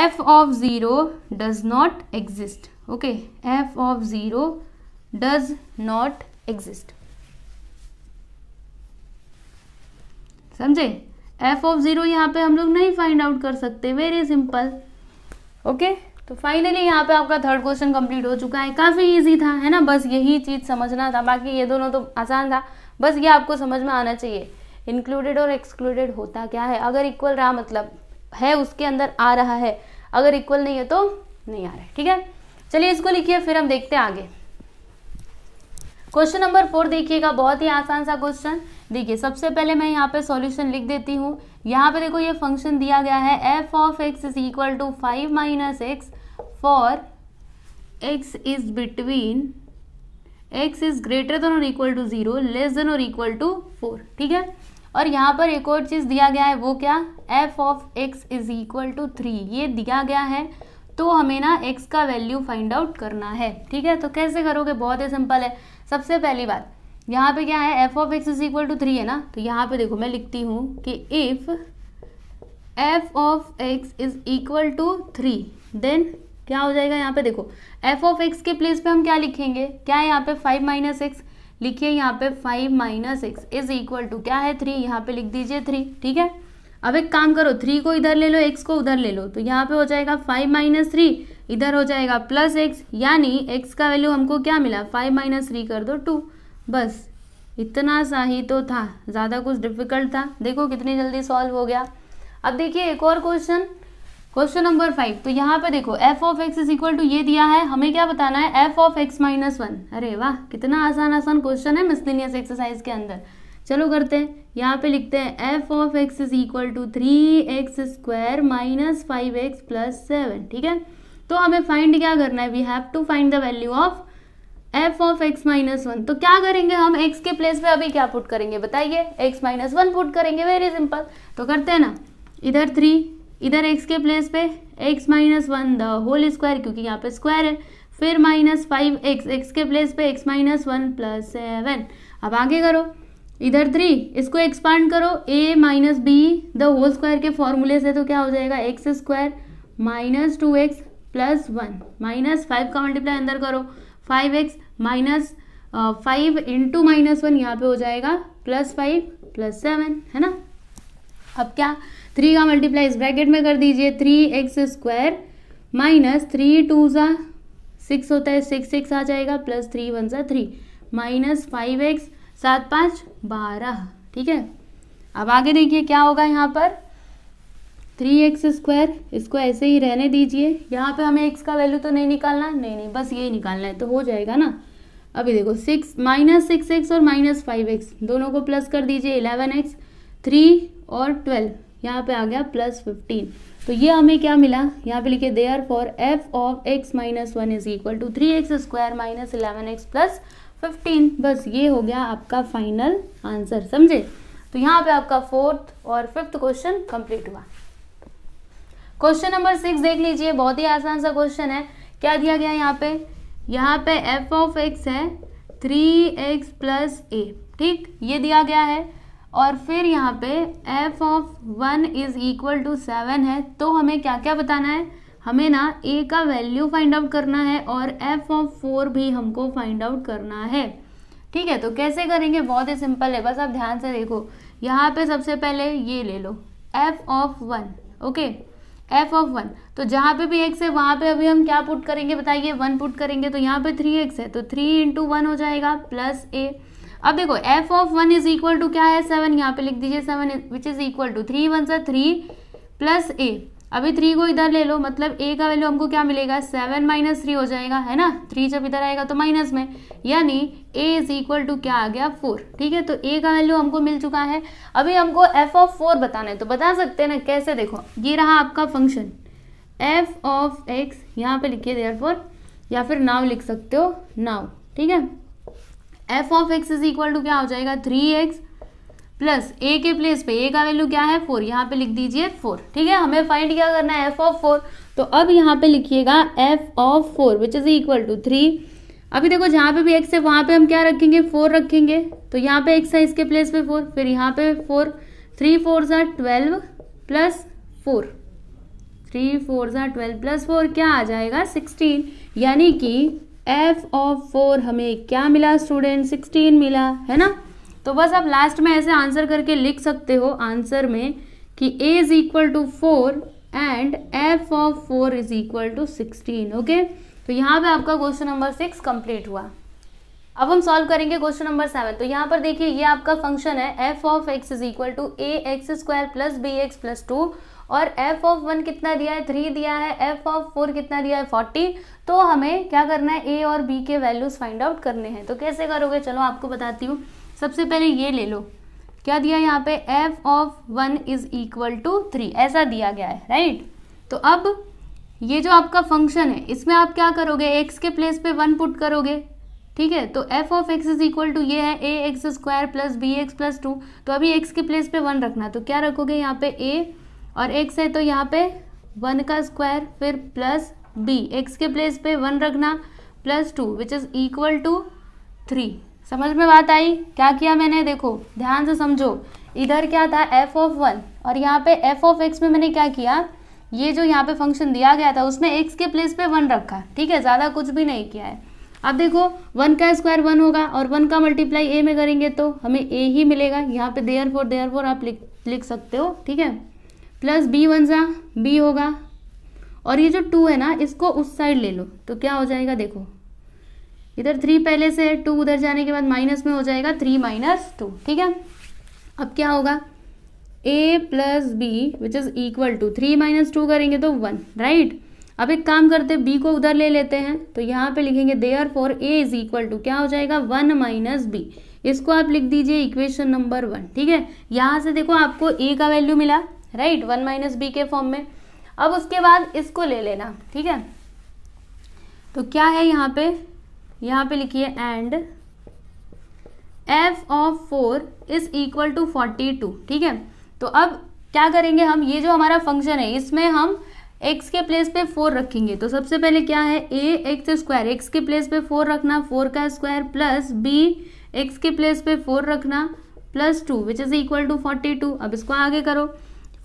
f of zero does not exist okay f of zero does not exist समझे एफ ऑफ ज़ीरो यहाँ पे हम लोग नहीं फाइंड आउट कर सकते वेरी सिंपल ओके तो फाइनली यहाँ पे आपका थर्ड क्वेश्चन कंप्लीट हो चुका है काफ़ी इजी था है ना बस यही चीज़ समझना था बाकी ये दोनों तो आसान था बस ये आपको समझ में आना चाहिए इंक्लूडेड और एक्सक्लूडेड होता क्या है अगर इक्वल रहा मतलब है उसके अंदर आ रहा है अगर इक्वल नहीं है तो नहीं आ रहा है ठीक है चलिए इसको लिखिए फिर हम देखते हैं आगे क्वेश्चन नंबर फोर देखिएगा बहुत ही आसान सा क्वेश्चन देखिए सबसे पहले मैं यहाँ पे सॉल्यूशन लिख देती हूँ यहाँ पे देखो ये फंक्शन दिया गया है f of x is equal to five minus x for x is between x is greater than और equal to zero less than और इक्वल टू फोर ठीक है और यहाँ पर एक और चीज़ दिया गया है वो क्या f of x is equal to three ये दिया गया है तो हमें ना x का वैल्यू फाइंड आउट करना है ठीक है तो कैसे करोगे बहुत ही सिंपल है सबसे पहली बात यहाँ पे क्या है f of x is equal to three है ना तो यहाँ पे देखो मैं लिखती हूँ कि if f of x is equal to three then क्या हो जाएगा यहाँ पे देखो एफ ऑफ एक्स के प्लेस पे हम क्या लिखेंगे क्या है यहाँ पे फाइव माइनस एक्स लिखिए यहाँ पे five minus x is equal to क्या है थ्री यहाँ पे लिख दीजिए थ्री ठीक है अब एक काम करो थ्री को इधर ले लो एक्स को उधर ले लो तो यहाँ पे हो जाएगा फाइव माइनस थ्री इधर हो जाएगा प्लस एक्स यानी एक्स का वैल्यू हमको क्या मिला फाइव माइनस थ्री कर दो टू बस इतना सा ही तो था ज़्यादा कुछ डिफिकल्ट था देखो कितनी जल्दी सॉल्व हो गया अब देखिए एक और क्वेश्चन क्वेश्चन नंबर फाइव तो यहाँ पे देखो f of x is equal to ये दिया है हमें क्या बताना है f of x minus one अरे वाह कितना आसान आसान क्वेश्चन है मिसलिनियस एक्सरसाइज के अंदर चलो करते हैं यहाँ पे लिखते हैं f of x is equal to three x square minus five x plus seven ठीक है तो हमें फाइंड क्या करना है we have to find the value of f of x minus one तो क्या करेंगे हम एक्स के प्लेस पे अभी क्या पुट करेंगे बताइए एक्स माइनस वन पुट करेंगे वेरी सिंपल तो करते हैं ना इधर थ्री इधर एक्स के प्लेस पे x minus one the whole square क्योंकि यहाँ पे स्क्वायर है फिर माइनस फाइव एक्स एक्स के प्लेस पे x minus one plus seven अब आगे करो इधर थ्री इसको एक्सपांड करो a minus b the whole square के फॉर्मूले से तो क्या हो जाएगा x square minus two x plus one minus five का मल्टीप्लाई अंदर करो five x minus five into minus one यहाँ पे हो जाएगा प्लस फाइव प्लस सेवन है ना अब क्या थ्री का मल्टीप्लाई इस ब्रैकेट में कर दीजिए three x square minus three two सा सिक्स होता है सिक्स सिक्स आ जाएगा प्लस थ्री वन सा थ्री माइनस फाइव एक्स सात पाँच बारह ठीक है अब आगे देखिए क्या होगा यहाँ पर थ्री एक्स स्क्वायर इसको ऐसे ही रहने दीजिए यहाँ पे हमें एक्स का वैल्यू तो नहीं निकालना नहीं नहीं बस यही निकालना है तो हो जाएगा ना अभी देखो सिक्स माइनस सिक्स एक्स और माइनस फाइव एक्स दोनों को प्लस कर दीजिए इलेवन एक्स थ्री और ट्वेल्व यहाँ पे आ गया प्लस फिफ्टीन तो ये हमें क्या मिला यहाँ पे लिखे therefore f of x minus one is equal to three x square minus eleven x plus fifteen बस ये हो गया आपका फाइनल आंसर समझे तो यहाँ पे आपका फोर्थ और फिफ्थ क्वेश्चन कंप्लीट हुआ क्वेश्चन नंबर सिक्स देख लीजिए बहुत ही आसान सा क्वेश्चन है क्या दिया गया यहाँ पे यहाँ पे एफ ऑफ एक्स है थ्री एक्स प्लस ए ठीक ये दिया गया है और फिर यहाँ पे f of one is equal to seven है तो हमें क्या क्या बताना है हमें ना ए का वैल्यू फाइंड आउट करना है और एफ ऑफ फोर भी हमको फाइंड आउट करना है ठीक है तो कैसे करेंगे बहुत ही सिंपल है बस आप ध्यान से देखो यहाँ पे सबसे पहले ये ले लो f of one okay f of one तो जहाँ पे भी एक्स है वहाँ पे अभी हम क्या पुट करेंगे बताइए वन पुट करेंगे तो यहाँ पे थ्री एक्स है तो थ्री इंटू वन हो जाएगा प्लस ए अब देखो f of one is equal to क्या है सेवन यहाँ पे लिख दीजिए seven which is equal to three one सा थ्री प्लस ए अभी थ्री को इधर ले लो मतलब ए का वैल्यू हमको क्या मिलेगा सेवन माइनस थ्री हो जाएगा है ना थ्री जब इधर आएगा तो माइनस में यानी ए इज इक्वल टू क्या आ गया फोर ठीक है तो ए का वैल्यू हमको मिल चुका है अभी हमको एफ ऑफ फोर बताना है तो बता सकते हैं ना कैसे देखो ये रहा आपका फंक्शन एफ ऑफ एक्स यहाँ पे लिखिए देर फोर या फिर नाव लिख सकते हो नाव ठीक है f of x is equal to क्या हो जाएगा थ्री एक्स प्लस ए के प्लेस पे ए का वैल्यू क्या है फोर यहाँ पे लिख दीजिए फोर ठीक है हमें फाइंड क्या करना है एफ ऑफ फोर तो अब यहाँ पे लिखिएगा f of four which is equal to three अभी देखो जहाँ पे भी एक्स है वहाँ पे हम क्या रखेंगे फोर रखेंगे तो यहाँ पे एक्स है इसके प्लेस पे फोर फिर यहाँ पे फोर थ्री फोर सा twelve plus four three four सा ट्वेल्व प्लस फोर क्या आ जाएगा सिक्सटीन यानी कि एफ ऑफ फोर हमें क्या मिला स्टूडेंट सिक्सटीन मिला है ना तो बस आप लास्ट में ऐसे आंसर करके लिख सकते हो आंसर में कि a is equal to four and f of four is equal to sixteen okay तो यहाँ पे आपका क्वेश्चन नंबर सिक्स कंप्लीट हुआ अब हम सॉल्व करेंगे क्वेश्चन नंबर सेवन तो यहाँ पर देखिए ये आपका फंक्शन है f of x is equal to a x square plus b x plus two और एफ ऑफ वन कितना दिया है थ्री दिया है एफ ऑफ फोर कितना दिया है फोर्टी तो हमें क्या करना है ए और बी के वैल्यूज फाइंड आउट करने हैं तो कैसे करोगे चलो आपको बताती हूँ सबसे पहले ये ले लो क्या दिया यहाँ पे f of one is equal to three ऐसा दिया गया है राइट तो अब ये जो आपका फंक्शन है इसमें आप क्या करोगे एक्स के प्लेस पे वन पुट करोगे ठीक है तो f of x is equal to ये है a x square plus b x plus two तो अभी एक्स के प्लेस पे वन रखना तो क्या रखोगे यहाँ पे ए और एक्स है तो यहाँ पे वन का स्क्वायर फिर प्लस बी एक्स के प्लेस पे वन रखना plus two which is equal to three समझ में बात आई क्या किया मैंने देखो ध्यान से समझो इधर क्या था एफ ऑफ वन और यहाँ पे एफ ऑफ एक्स में मैंने क्या किया ये जो यहाँ पे फंक्शन दिया गया था उसमें एक्स के प्लेस पे वन रखा ठीक है ज़्यादा कुछ भी नहीं किया है अब देखो वन का स्क्वायर वन होगा और वन का मल्टीप्लाई ए में करेंगे तो हमें ए ही मिलेगा यहाँ पे देयर फोर देयर फोर आप लिख लिख सकते हो ठीक है प्लस बी वन सा बी होगा और ये जो टू है ना इसको उस साइड ले लो तो क्या हो जाएगा देखो इधर थ्री पहले से है टू उधर जाने के बाद माइनस में हो जाएगा थ्री माइनस टू ठीक है अब क्या होगा a plus b which is equal to three minus two करेंगे तो वन राइट अब एक काम करते बी को उधर ले लेते हैं तो यहाँ पे लिखेंगे therefore a is equal to क्या हो जाएगा वन माइनस बी इसको आप लिख दीजिए इक्वेशन नंबर वन ठीक है यहाँ से देखो आपको ए का वैल्यू मिला राइट वन माइनस बी के फॉर्म में अब उसके बाद इसको ले लेना ठीक है तो क्या है यहाँ पे यहाँ पे लिखिए and f of four is equal to forty two ठीक है तो अब क्या करेंगे हम ये जो हमारा फंक्शन है इसमें हम एक्स के प्लेस पे फोर रखेंगे तो सबसे पहले क्या है ए एक्स स्क्वायर एक्स के प्लेस पे फोर रखना फोर का स्क्वायर प्लस बी एक्स के प्लेस पे फोर रखना plus two which is equal to forty two अब इसको आगे करो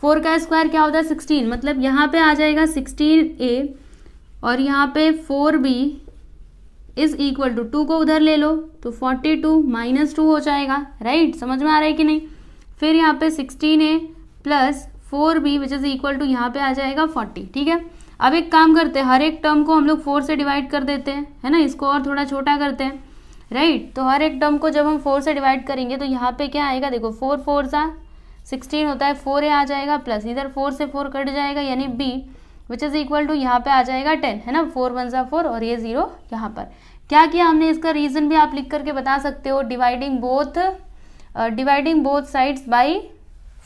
फोर का स्क्वायर क्या होता है सिक्सटीन मतलब यहाँ पे आ जाएगा सिक्सटीन ए और यहाँ पे four b is equal to two को उधर ले लो तो फोर्टी टू माइनस टू हो जाएगा राइट right? समझ में आ रहा है कि नहीं फिर यहाँ पे sixteen a plus four b which is equal to यहाँ पे आ जाएगा फोर्टी ठीक है अब एक काम करते हैं हर एक टर्म को हम लोग फोर से डिवाइड कर देते हैं है ना इसको और थोड़ा छोटा करते हैं राइट right? तो हर एक टर्म को जब हम फोर से डिवाइड करेंगे तो यहाँ पे क्या आएगा देखो फोर फोर सा सिक्सटीन होता है फोर ए आ जाएगा प्लस इधर फोर से फोर कट जाएगा यानी b which is equal to यहाँ पे आ जाएगा टेन है ना फोर वन सा फोर और ये ज़ीरो यहाँ पर क्या किया हमने इसका रीज़न भी आप लिख करके बता सकते हो dividing both dividing both sides by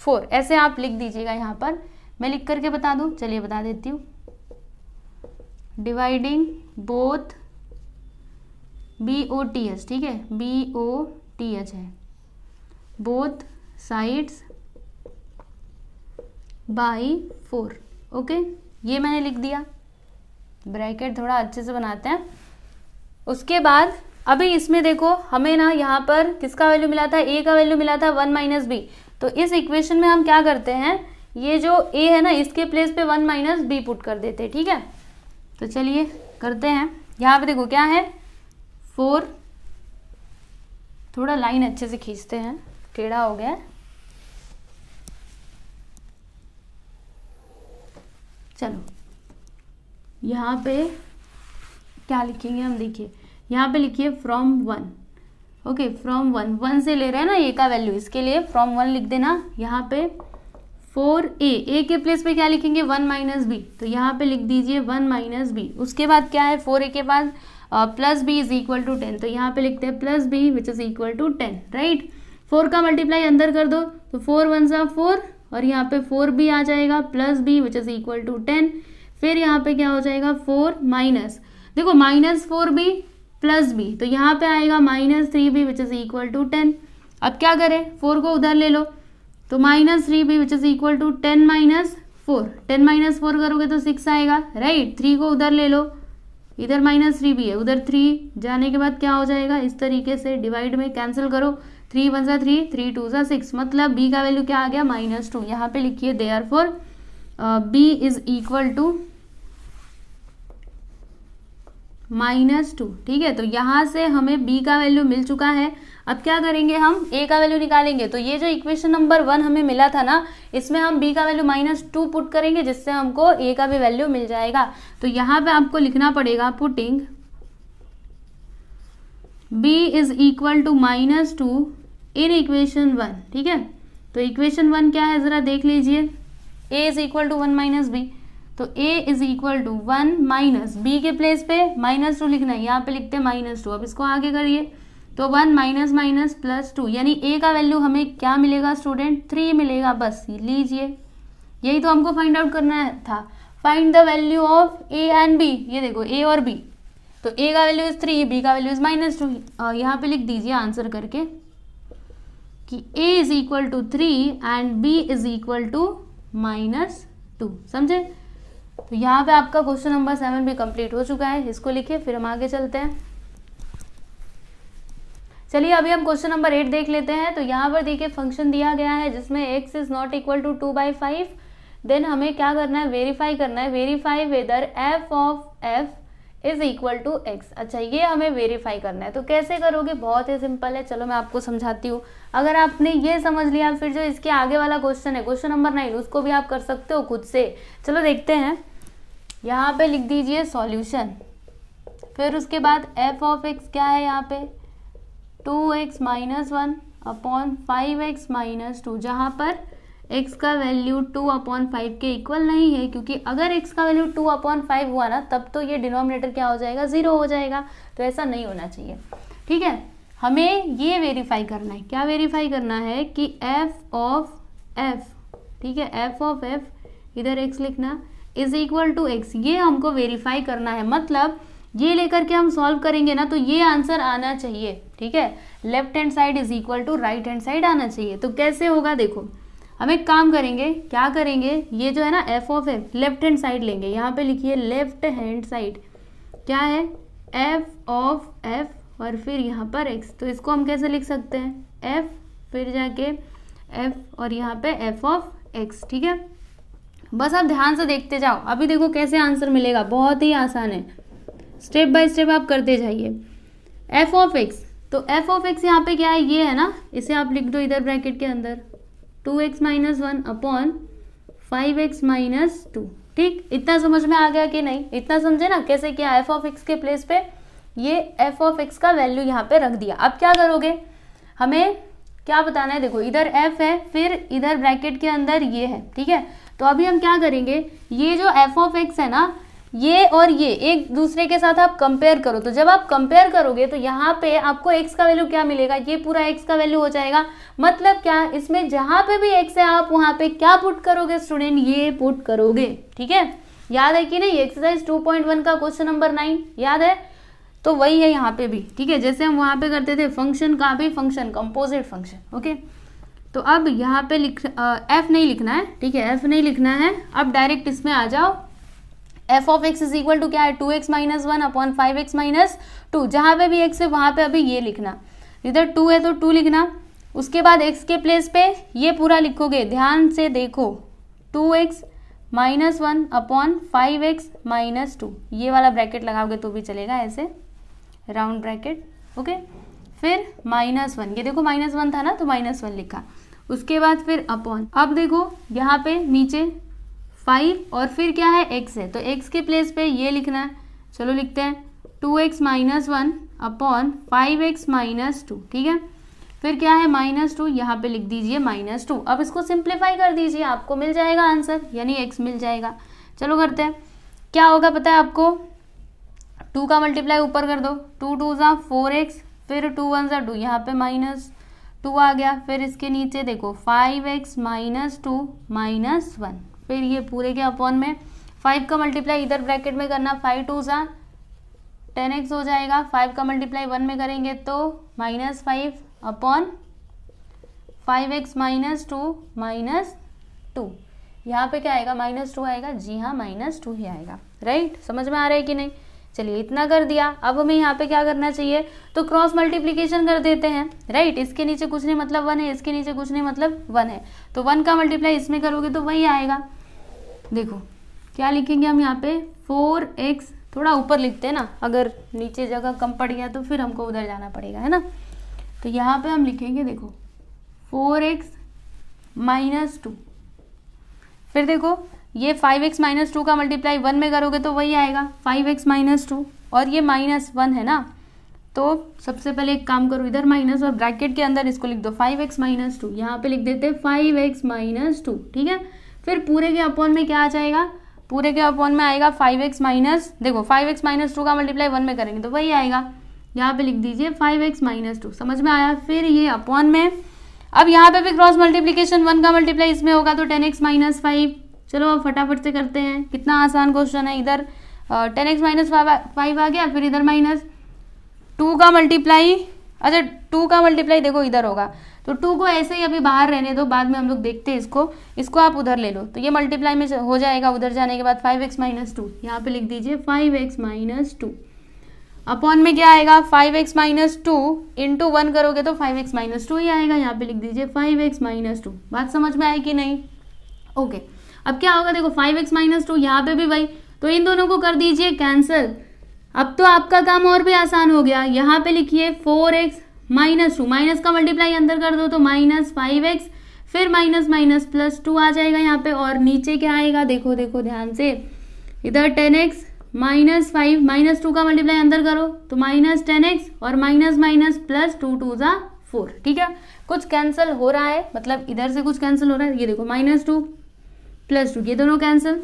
four ऐसे आप लिख दीजिएगा यहां पर मैं लिख करके बता दू चलिए बता देती हूँ dividing both B O T H ठीक है बी ओ टी एच है both sides by four okay ये मैंने लिख दिया ब्रैकेट थोड़ा अच्छे से बनाते हैं उसके बाद अभी इसमें देखो हमें ना यहाँ पर किसका वैल्यू मिला था ए का वैल्यू मिला था वन माइनस बी तो इस इक्वेशन में हम क्या करते हैं ये जो ए है ना इसके प्लेस पे वन माइनस बी पुट कर देते हैं ठीक है तो चलिए करते हैं यहाँ पे देखो क्या है फोर थोड़ा लाइन अच्छे से खींचते हैं टेढ़ा हो गया चलो यहाँ पे क्या लिखेंगे हम देखिए यहाँ पे लिखिए from one okay from one one से ले रहे हैं ना ए का वैल्यू इसके लिए फ्रॉम वन लिख देना यहाँ पे फोर ए ए के प्लेस पे क्या लिखेंगे वन माइनस बी तो यहाँ पे लिख दीजिए वन माइनस बी उसके बाद क्या है फोर ए के बाद plus b is equal to ten तो यहाँ पे लिखते हैं plus b which is equal to ten right four का मल्टीप्लाई अंदर कर दो तो फोर वन सा फोर और यहाँ पे फोर बी आ जाएगा plus b which is equal to ten फिर यहाँ पे क्या हो जाएगा फोर माइनस देखो minus four b plus b तो यहाँ पे आएगा minus three b which is equal to ten अब क्या करें फोर को उधर ले लो तो minus three b which is equal to ten minus four ten minus four करोगे तो सिक्स आएगा राइट थ्री को उधर ले लो इधर माइनस थ्री भी है उधर थ्री जाने के बाद क्या हो जाएगा इस तरीके से डिवाइड में कैंसिल करो थ्री वन सा थ्री थ्री टू सा सिक्स मतलब बी का वैल्यू क्या आ गया माइनस टू यहाँ पे लिखिए therefore b is equal to minus two ठीक है तो यहाँ से हमें बी का वैल्यू मिल चुका है अब क्या करेंगे हम ए का वैल्यू निकालेंगे तो ये जो इक्वेशन नंबर वन हमें मिला था ना इसमें हम बी का वैल्यू माइनस टू पुट करेंगे जिससे हमको ए का भी वैल्यू मिल जाएगा तो यहाँ पे आपको लिखना पड़ेगा putting b is equal to minus two in equation one ठीक है तो इक्वेशन वन क्या है ज़रा देख लीजिए a is equal to one minus b तो a is equal to one minus b के प्लेस पे माइनस टू लिखना है यहाँ पे लिखते हैं माइनस टू अब इसको आगे करिए तो one minus minus plus two यानी ए का वैल्यू हमें क्या मिलेगा स्टूडेंट थ्री मिलेगा बस लीजिए यही तो हमको फाइंड आउट करना था find the value of a and b ये देखो ए और बी तो ए का वैल्यू इज थ्री बी का वैल्यू इज माइनस टू यहाँ पे लिख दीजिए आंसर करके कि a is equal to three and b is equal to minus two समझे तो यहाँ पे आपका क्वेश्चन नंबर सेवन भी कंप्लीट हो चुका है इसको लिखिए फिर हम आगे चलते हैं चलिए अभी हम क्वेश्चन नंबर एट देख लेते हैं तो यहाँ पर देखिए फंक्शन दिया गया है जिसमें x is not equal to two by five then हमें क्या करना है वेरीफाई करना है verify whether f of f is equal to x अच्छा ये हमें वेरीफाई करना है तो कैसे करोगे बहुत ही सिंपल है चलो मैं आपको समझाती हूँ अगर आपने ये समझ लिया फिर जो इसके आगे वाला क्वेश्चन है क्वेश्चन नंबर नाइन उसको भी आप कर सकते हो खुद से चलो देखते हैं यहाँ पे लिख दीजिए सॉल्यूशन फिर उसके बाद एफ ऑफ एक्स क्या है यहाँ पे two x minus one upon five x minus two जहाँ पर x का वैल्यू टू अपॉन फाइव के इक्वल नहीं है क्योंकि अगर x का वैल्यू टू अपॉन फाइव हुआ ना तब तो ये डिनोमिनेटर क्या हो जाएगा ज़ीरो हो जाएगा तो ऐसा नहीं होना चाहिए ठीक है हमें ये वेरीफाई करना है क्या वेरीफाई करना है कि f ऑफ f ठीक है f ऑफ f इधर x लिखना इज इक्वल टू एक्स ये हमको वेरीफाई करना है मतलब ये लेकर के हम सॉल्व करेंगे ना तो ये आंसर आना चाहिए ठीक है left hand side is equal to right hand side आना चाहिए तो कैसे होगा देखो हम एक काम करेंगे क्या करेंगे ये जो है ना f of f left hand side लेंगे यहाँ पे लिखिए लेफ्ट हैंड साइड क्या है एफ ऑफ एफ और फिर यहाँ पर एक्स तो इसको हम कैसे लिख सकते हैं एफ फिर जाके एफ और यहाँ पे एफ ऑफ एक्स ठीक है बस आप ध्यान से देखते जाओ अभी देखो कैसे आंसर मिलेगा बहुत ही आसान है स्टेप बाय स्टेप आप करते जाइए एफ ऑफ एक्स तो एफ ऑफ एक्स यहाँ पे क्या है ये है ना इसे आप लिख दो इधर ब्रैकेट के अंदर two x minus one upon five x minus two ठीक इतना समझ में आ गया कि नहीं इतना समझे ना कैसे क्या एफ ऑफ एक्स के प्लेस पे ये एफ ऑफ एक्स का वैल्यू यहाँ पे रख दिया अब क्या करोगे हमें क्या बताना है देखो इधर एफ है फिर इधर ब्रैकेट के अंदर ये है ठीक है तो अभी हम क्या करेंगे ये जो एफ ऑफ एक्स है ना ये और ये एक दूसरे के साथ आप कंपेयर करो तो जब आप कंपेयर करोगे तो यहाँ पे आपको x का वैल्यू क्या मिलेगा ये पूरा x का वैल्यू हो जाएगा मतलब क्या इसमें जहां पे भी x है आप वहां पे क्या पुट करोगे स्टूडेंट ये पुट करोगे ठीक है याद है कि नहीं एक्सरसाइज 2.1 का क्वेश्चन नंबर नाइन याद है तो वही है यहाँ पे भी ठीक है जैसे हम वहां पे करते थे फंक्शन का भी फंक्शन कंपोजिट फंक्शन ओके तो अब यहाँ पे लिख एफ नहीं लिखना है ठीक है एफ नहीं लिखना है अब डायरेक्ट इसमें आ जाओ f of x is equal to क्या है two x minus one upon five x minus two जहाँ पे भी एक्स है वहाँ पे अभी ये लिखना इधर टू है तो टू लिखना उसके बाद एक्स के प्लेस पे ये पूरा लिखोगे ध्यान से देखो two x minus one upon five x minus two ये वाला ब्रैकेट लगाओगे तो भी चलेगा ऐसे राउंड ब्रैकेट ओके फिर माइनस वन ये देखो माइनस वन था ना तो माइनस वन लिखा उसके बाद फिर अपॉन अब देखो यहाँ पे नीचे फाइव और फिर क्या है एक्स है तो एक्स के प्लेस पे ये लिखना है चलो लिखते हैं two x minus one upon five x minus two ठीक है फिर क्या है माइनस टू यहाँ पे लिख दीजिए माइनस टू अब इसको सिंप्लीफाई कर दीजिए आपको मिल जाएगा आंसर यानी एक्स मिल जाएगा चलो करते हैं क्या होगा पता है आपको टू का मल्टीप्लाई ऊपर कर दो टू टू ज़ा फोर एक्स फिर टू वन ज़ा टू यहाँ पे माइनस टू आ गया फिर इसके नीचे देखो five x minus two minus one फिर ये पूरे के अपॉन में फाइव का मल्टीप्लाई इधर ब्रैकेट में करना फाइव टू सा टेन एक्स हो जाएगा फाइव का मल्टीप्लाई वन में करेंगे तो minus five upon five x minus two minus two यहाँ पे क्या आएगा माइनस टू आएगा जी हाँ माइनस टू ही आएगा राइट समझ में आ रहा है कि नहीं चलिए इतना कर दिया अब हमें यहाँ पे क्या करना चाहिए तो क्रॉस मल्टीप्लीकेशन कर देते हैं राइट इसके नीचे कुछ नहीं मतलब वन है इसके नीचे कुछ नहीं मतलब वन है तो वन का मल्टीप्लाई इसमें करोगे तो वही आएगा देखो क्या लिखेंगे हम यहाँ पे फोर एक्स थोड़ा ऊपर लिखते हैं ना अगर नीचे जगह कम पड़ गया तो फिर हमको उधर जाना पड़ेगा है ना तो यहाँ पे हम लिखेंगे देखो फोर एक्स माइनस टू फिर देखो ये फाइव एक्स माइनस टू का मल्टीप्लाई वन में करोगे तो वही आएगा फाइव एक्स माइनस टू और ये माइनस वन है ना तो सबसे पहले एक काम करो इधर माइनस और ब्रैकेट के अंदर इसको लिख दो फाइव एक्स माइनस टू यहाँ पे लिख देते फाइव एक्स माइनस टू ठीक है फिर पूरे के अपॉन में क्या आ जाएगा पूरे के अपॉन में आएगा फाइव एक्स माइनस देखो फाइव एक्स माइनस टू का मल्टीप्लाई वन में करेंगे तो वही आएगा यहाँ पे लिख दीजिए फाइव एक्स माइनस टू समझ में आया फिर ये अपॉन में अब यहाँ पे भी क्रॉस मल्टीप्लीकेशन वन का मल्टीप्लाई इसमें होगा तो टेन एक्स माइनस फाइव चलो अब फटाफट से करते हैं कितना आसान क्वेश्चन है इधर टेन एक्स माइनस फाइव आ गया फिर इधर माइनस टू का मल्टीप्लाई अच्छा टू का मल्टीप्लाई देखो इधर होगा तो टू को ऐसे ही अभी बाहर रहने दो बाद में हम लोग देखते हैं इसको इसको आप उधर ले लो तो ये मल्टीप्लाई में हो जाएगा उधर जाने के बाद फाइव एक्स माइनस टू यहाँ पर लिख दीजिए five x minus two upon में क्या आएगा five x minus two into one करोगे तो फाइव एक्स माइनस टू ही आएगा यहाँ पे लिख दीजिए फाइव एक्स माइनस टू बात समझ में आए कि नहीं ओके okay. अब क्या होगा देखो फाइव एक्स माइनस टू यहाँ पे भी वही तो इन दोनों को कर दीजिए कैंसिल अब तो आपका काम और भी आसान हो गया यहाँ पे लिखिए four x minus two minus का मल्टीप्लाई अंदर कर दो तो माइनस फाइव एक्स फिर माइनस माइनस प्लस टू आ जाएगा यहाँ पे और नीचे क्या आएगा देखो देखो ध्यान से इधर ten x minus five minus two का मल्टीप्लाई अंदर करो तो माइनस टेन एक्स और minus minus plus two two ज़ा फोर ठीक है कुछ कैंसिल हो रहा है मतलब इधर से कुछ कैंसिल हो रहा है ये देखो माइनस टू प्लस टू ये दोनों कैंसिल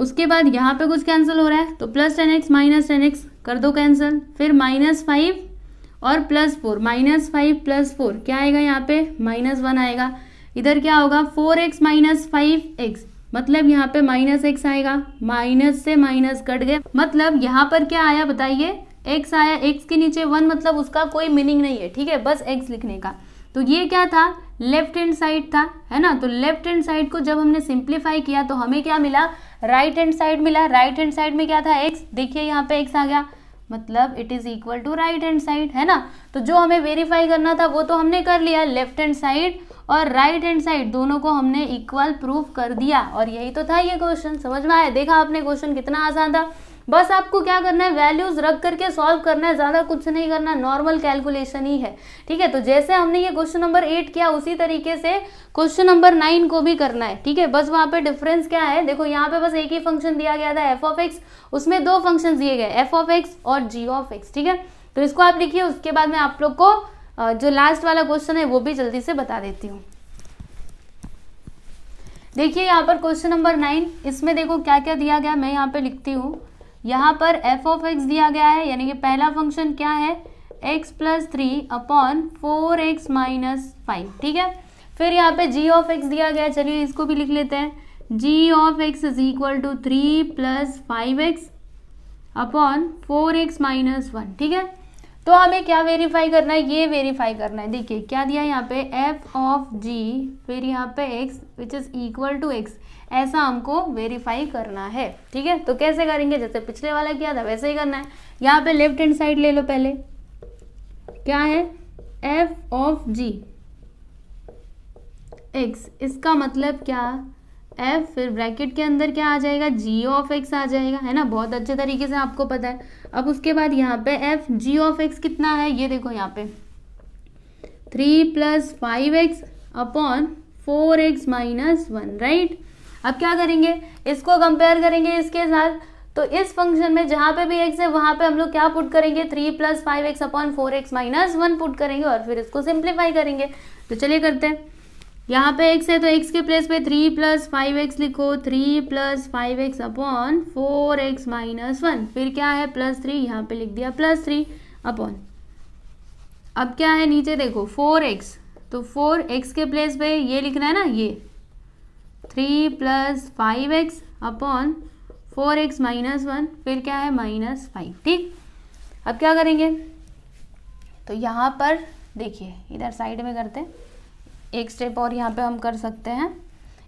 उसके बाद यहाँ पे कुछ कैंसिल हो रहा है तो plus ten x minus ten x कर दो कैंसिल फिर माइनस फाइव और plus four minus five plus four क्या आएगा यहाँ पे माइनस वन आएगा इधर क्या होगा four x minus five x मतलब यहाँ पे माइनस एक्स आएगा माइनस से माइनस कट गए मतलब यहाँ पर क्या आया बताइए एक्स आया एक्स के नीचे वन मतलब उसका कोई मीनिंग नहीं है ठीक है बस एक्स लिखने का तो ये क्या था लेफ्ट हैंड साइड था है ना तो लेफ्ट हैंड साइड को जब हमने सिंप्लीफाई किया तो हमें क्या मिला राइट हैंड साइड मिला राइट हैंड साइड में क्या था एक्स देखिए यहाँ पे एक्स आ गया मतलब it is equal to right hand side है ना तो जो हमें वेरीफाई करना था वो तो हमने कर लिया लेफ्ट हैंड साइड और राइट हैंड साइड दोनों को हमने इक्वल प्रूफ कर दिया और यही तो था ये क्वेश्चन समझ में आया देखा आपने क्वेश्चन कितना आसान था बस आपको क्या करना है वैल्यूज रख करके सॉल्व करना है ज़्यादा कुछ नहीं करना नॉर्मल कैलकुलेशन ही है ठीक है तो जैसे हमने ये क्वेश्चन नंबर एट किया उसी तरीके से क्वेश्चन नंबर नाइन को भी करना है ठीक है बस वहां पे डिफरेंस क्या है देखो यहाँ पे बस एक ही फंक्शन दिया गया था एफ ऑफ एक्स उसमें दो फंक्शन दिए गए एफ ऑफ एक्स और जी ऑफ एक्स ठीक है तो इसको आप लिखिए उसके बाद में आप लोग को जो लास्ट वाला क्वेश्चन है वो भी जल्दी से बता देती हूँ देखिए यहाँ पर क्वेश्चन नंबर नाइन इसमें देखो क्या क्या दिया गया मैं यहाँ पे लिखती हूँ यहाँ पर एफ ऑफ एक्स दिया गया है यानी कि पहला फंक्शन क्या है x plus three upon four x minus five ठीक है फिर यहाँ पे जी ऑफ एक्स दिया गया है चलिए इसको भी लिख लेते हैं g of x is equal to three plus five x upon four x minus one ठीक है तो हमें क्या वेरीफाई करना है ये वेरीफाई करना है देखिए क्या दिया यहाँ पे एफ ऑफ जी फिर यहाँ पे x which is equal to x ऐसा हमको वेरीफाई करना है ठीक है तो कैसे करेंगे जैसे पिछले वाला किया था वैसे ही करना है यहाँ पे लेफ्ट हैंड साइड ले लो पहले क्या है एफ ऑफ जी एक्स इसका मतलब क्या एफ फिर ब्रैकेट के अंदर क्या आ जाएगा जी ऑफ एक्स आ जाएगा है ना बहुत अच्छे तरीके से आपको पता है अब उसके बाद यहाँ पे एफ जी ऑफ एक्स कितना है ये देखो यहाँ पे three plus five x upon four x minus one right अब क्या करेंगे इसको कंपेयर करेंगे इसके साथ तो इस फंक्शन में जहाँ पे भी एक्स है वहाँ पे हम लोग क्या पुट करेंगे three plus five x upon four x minus one put करेंगे और फिर इसको सिंप्लीफाई करेंगे तो चलिए करते हैं यहाँ पे एक्स है तो एक्स के प्लेस पे थ्री प्लस फाइव एक्स लिखो three plus five x upon four x minus one फिर क्या है प्लस थ्री यहाँ पे लिख दिया प्लस थ्री अपॉन अब क्या है नीचे देखो फोर एक्स तो फोर एक्स के प्लेस पे ये लिखना है ना ये three plus five x upon four x minus one फिर क्या है माइनस फाइव ठीक अब क्या करेंगे तो यहाँ पर देखिए इधर साइड में करते एक स्टेप और यहाँ पे हम कर सकते हैं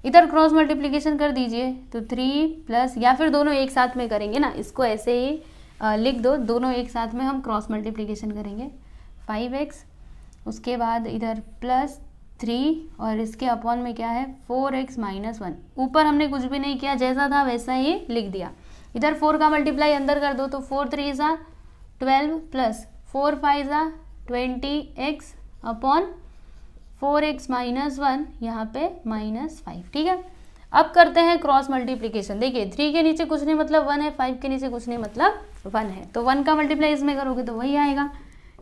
इधर क्रॉस मल्टीप्लिकेशन कर दीजिए तो थ्री प्लस या फिर दोनों एक साथ में करेंगे ना इसको ऐसे ही लिख दो दोनों एक साथ में हम क्रॉस मल्टीप्लिकेशन करेंगे फाइव एक्स उसके बाद इधर प्लस थ्री और इसके अपॉन में क्या है फोर एक्स माइनस वन ऊपर हमने कुछ भी नहीं किया जैसा था वैसा ही लिख दिया इधर फोर का मल्टीप्लाई अंदर कर दो तो फोर थ्री ज़ा ट्वेल्व प्लस फोर फाइव ज़ा twenty x upon four x minus one यहाँ पे माइनस फाइव ठीक है अब करते हैं क्रॉस मल्टीप्लीकेशन देखिए थ्री के नीचे कुछ नहीं मतलब वन है फाइव के नीचे कुछ नहीं मतलब वन है तो वन का मल्टीप्लाई इसमें करोगे तो वही आएगा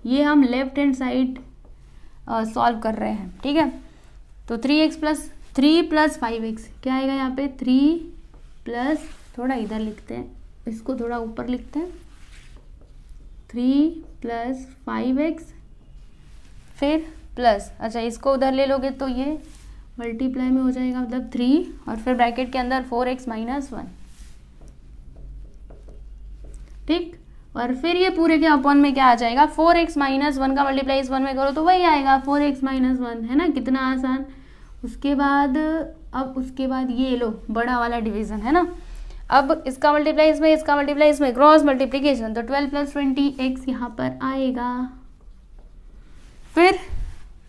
ये हम लेफ्ट हैंड साइड सॉल्व कर रहे हैं ठीक है तो three x plus three plus five x क्या आएगा यहाँ पे थ्री प्लस थोड़ा इधर लिखते हैं इसको थोड़ा ऊपर लिखते हैं थ्री प्लस फाइव एक्स फिर प्लस अच्छा इसको उधर ले लोगे तो ये मल्टीप्लाई में हो जाएगा मतलब थ्री और फिर ब्रैकेट के अंदर फोर एक्स माइनस वन ठीक और फिर ये पूरे के अपॉन में क्या आ जाएगा फोर एक्स माइनस वन का मल्टीप्लाई इस वन में करो तो वही आएगा फोर एक्स माइनस वन है ना कितना आसान उसके बाद अब उसके बाद ये लो बड़ा वाला डिवीज़न है ना अब इसका मल्टीप्लाई इसमें इसका मल्टीप्लाई इसमें क्रॉस मल्टीप्लीकेशन तो ट्वेल्व प्लस ट्वेंटी एक्स यहाँ पर आएगा फिर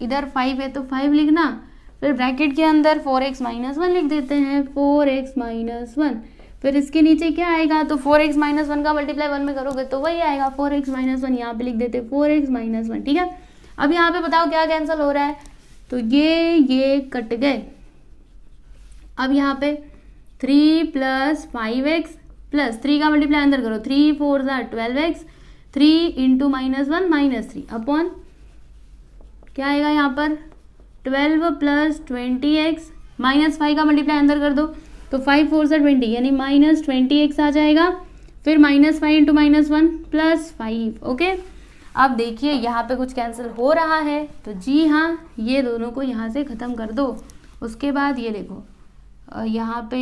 इधर फाइव है तो फाइव लिखना फिर ब्रैकेट के अंदर फोर एक्स माइनस वन लिख देते हैं फोर एक्स माइनस वन फिर इसके नीचे क्या आएगा तो फोर एक्स माइनस वन का मल्टीप्लाई वन में करोगे तो वही आएगा फोर एक्स माइनस वन यहाँ पे लिख देते फोर एक्स माइनस वन ठीक है अब यहाँ पे बताओ क्या कैंसिल हो रहा है तो ये ये कट गए अब यहाँ पे three plus five x plus three का मल्टीप्लाई अंदर करो थ्री फोर ज़ार twelve x three into minus one minus three upon क्या आएगा यहाँ पर twelve plus twenty x minus five का मल्टीप्लाई अंदर कर दो तो फाइव फोर सा ट्वेंटी यानी माइनस ट्वेंटी एक्स आ जाएगा फिर minus five into minus one plus five okay अब देखिए यहाँ पे कुछ कैंसिल हो रहा है तो जी हाँ ये दोनों को यहाँ से ख़त्म कर दो उसके बाद ये देखो यहाँ पे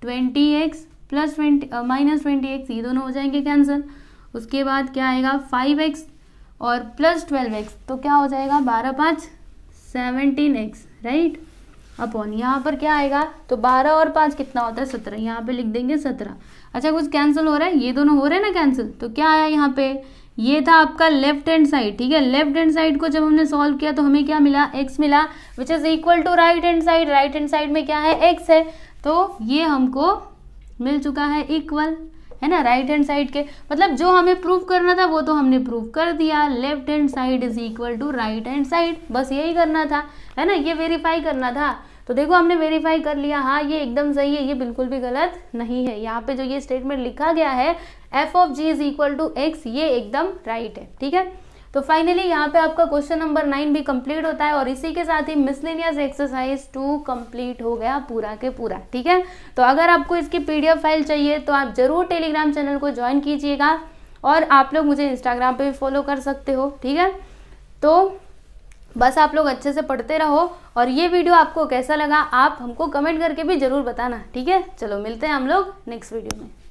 twenty x plus twenty minus twenty x ये दोनों हो जाएंगे कैंसिल उसके बाद क्या आएगा फाइव एक्स और प्लस ट्वेल्व एक्स तो क्या हो जाएगा बारह पाँच सेवनटीन एक्स राइट अपॉन यहाँ पर क्या आएगा तो बारह और पाँच कितना होता है सत्रह यहाँ पे लिख देंगे सत्रह अच्छा कुछ कैंसिल हो रहा है ये दोनों हो रहे हैं ना कैंसिल तो क्या आया यहाँ पे ये था आपका लेफ्ट हैंड साइड ठीक है लेफ्ट हैंड साइड को जब हमने सॉल्व किया तो हमें क्या मिला एक्स मिला which is equal to right hand side right hand side में क्या है एक्स है तो ये हमको मिल चुका है इक्वल है ना राइट हैंड साइड के मतलब जो हमें प्रूव करना था वो तो हमने प्रूव कर दिया left hand side is equal to right hand side बस यही करना था है ना ये वेरीफाई करना था तो देखो हमने वेरीफाई कर लिया हाँ ये एकदम सही है ये बिल्कुल भी गलत नहीं है यहाँ पे जो ये स्टेटमेंट लिखा गया है f of g is equal to x ये एकदम राइट है ठीक है तो फाइनली यहाँ पे आपका क्वेश्चन नंबर नाइन भी कंप्लीट होता है और इसी के साथ ही मिसलिनियस एक्सरसाइज टू कंप्लीट हो गया पूरा के पूरा ठीक है तो अगर आपको इसकी पीडीएफ फाइल चाहिए तो आप जरूर टेलीग्राम चैनल को ज्वाइन कीजिएगा और आप लोग मुझे इंस्टाग्राम पे भी फॉलो कर सकते हो ठीक है तो बस आप लोग अच्छे से पढ़ते रहो और ये वीडियो आपको कैसा लगा आप हमको कमेंट करके भी ज़रूर बताना ठीक है चलो मिलते हैं हम लोग नेक्स्ट वीडियो में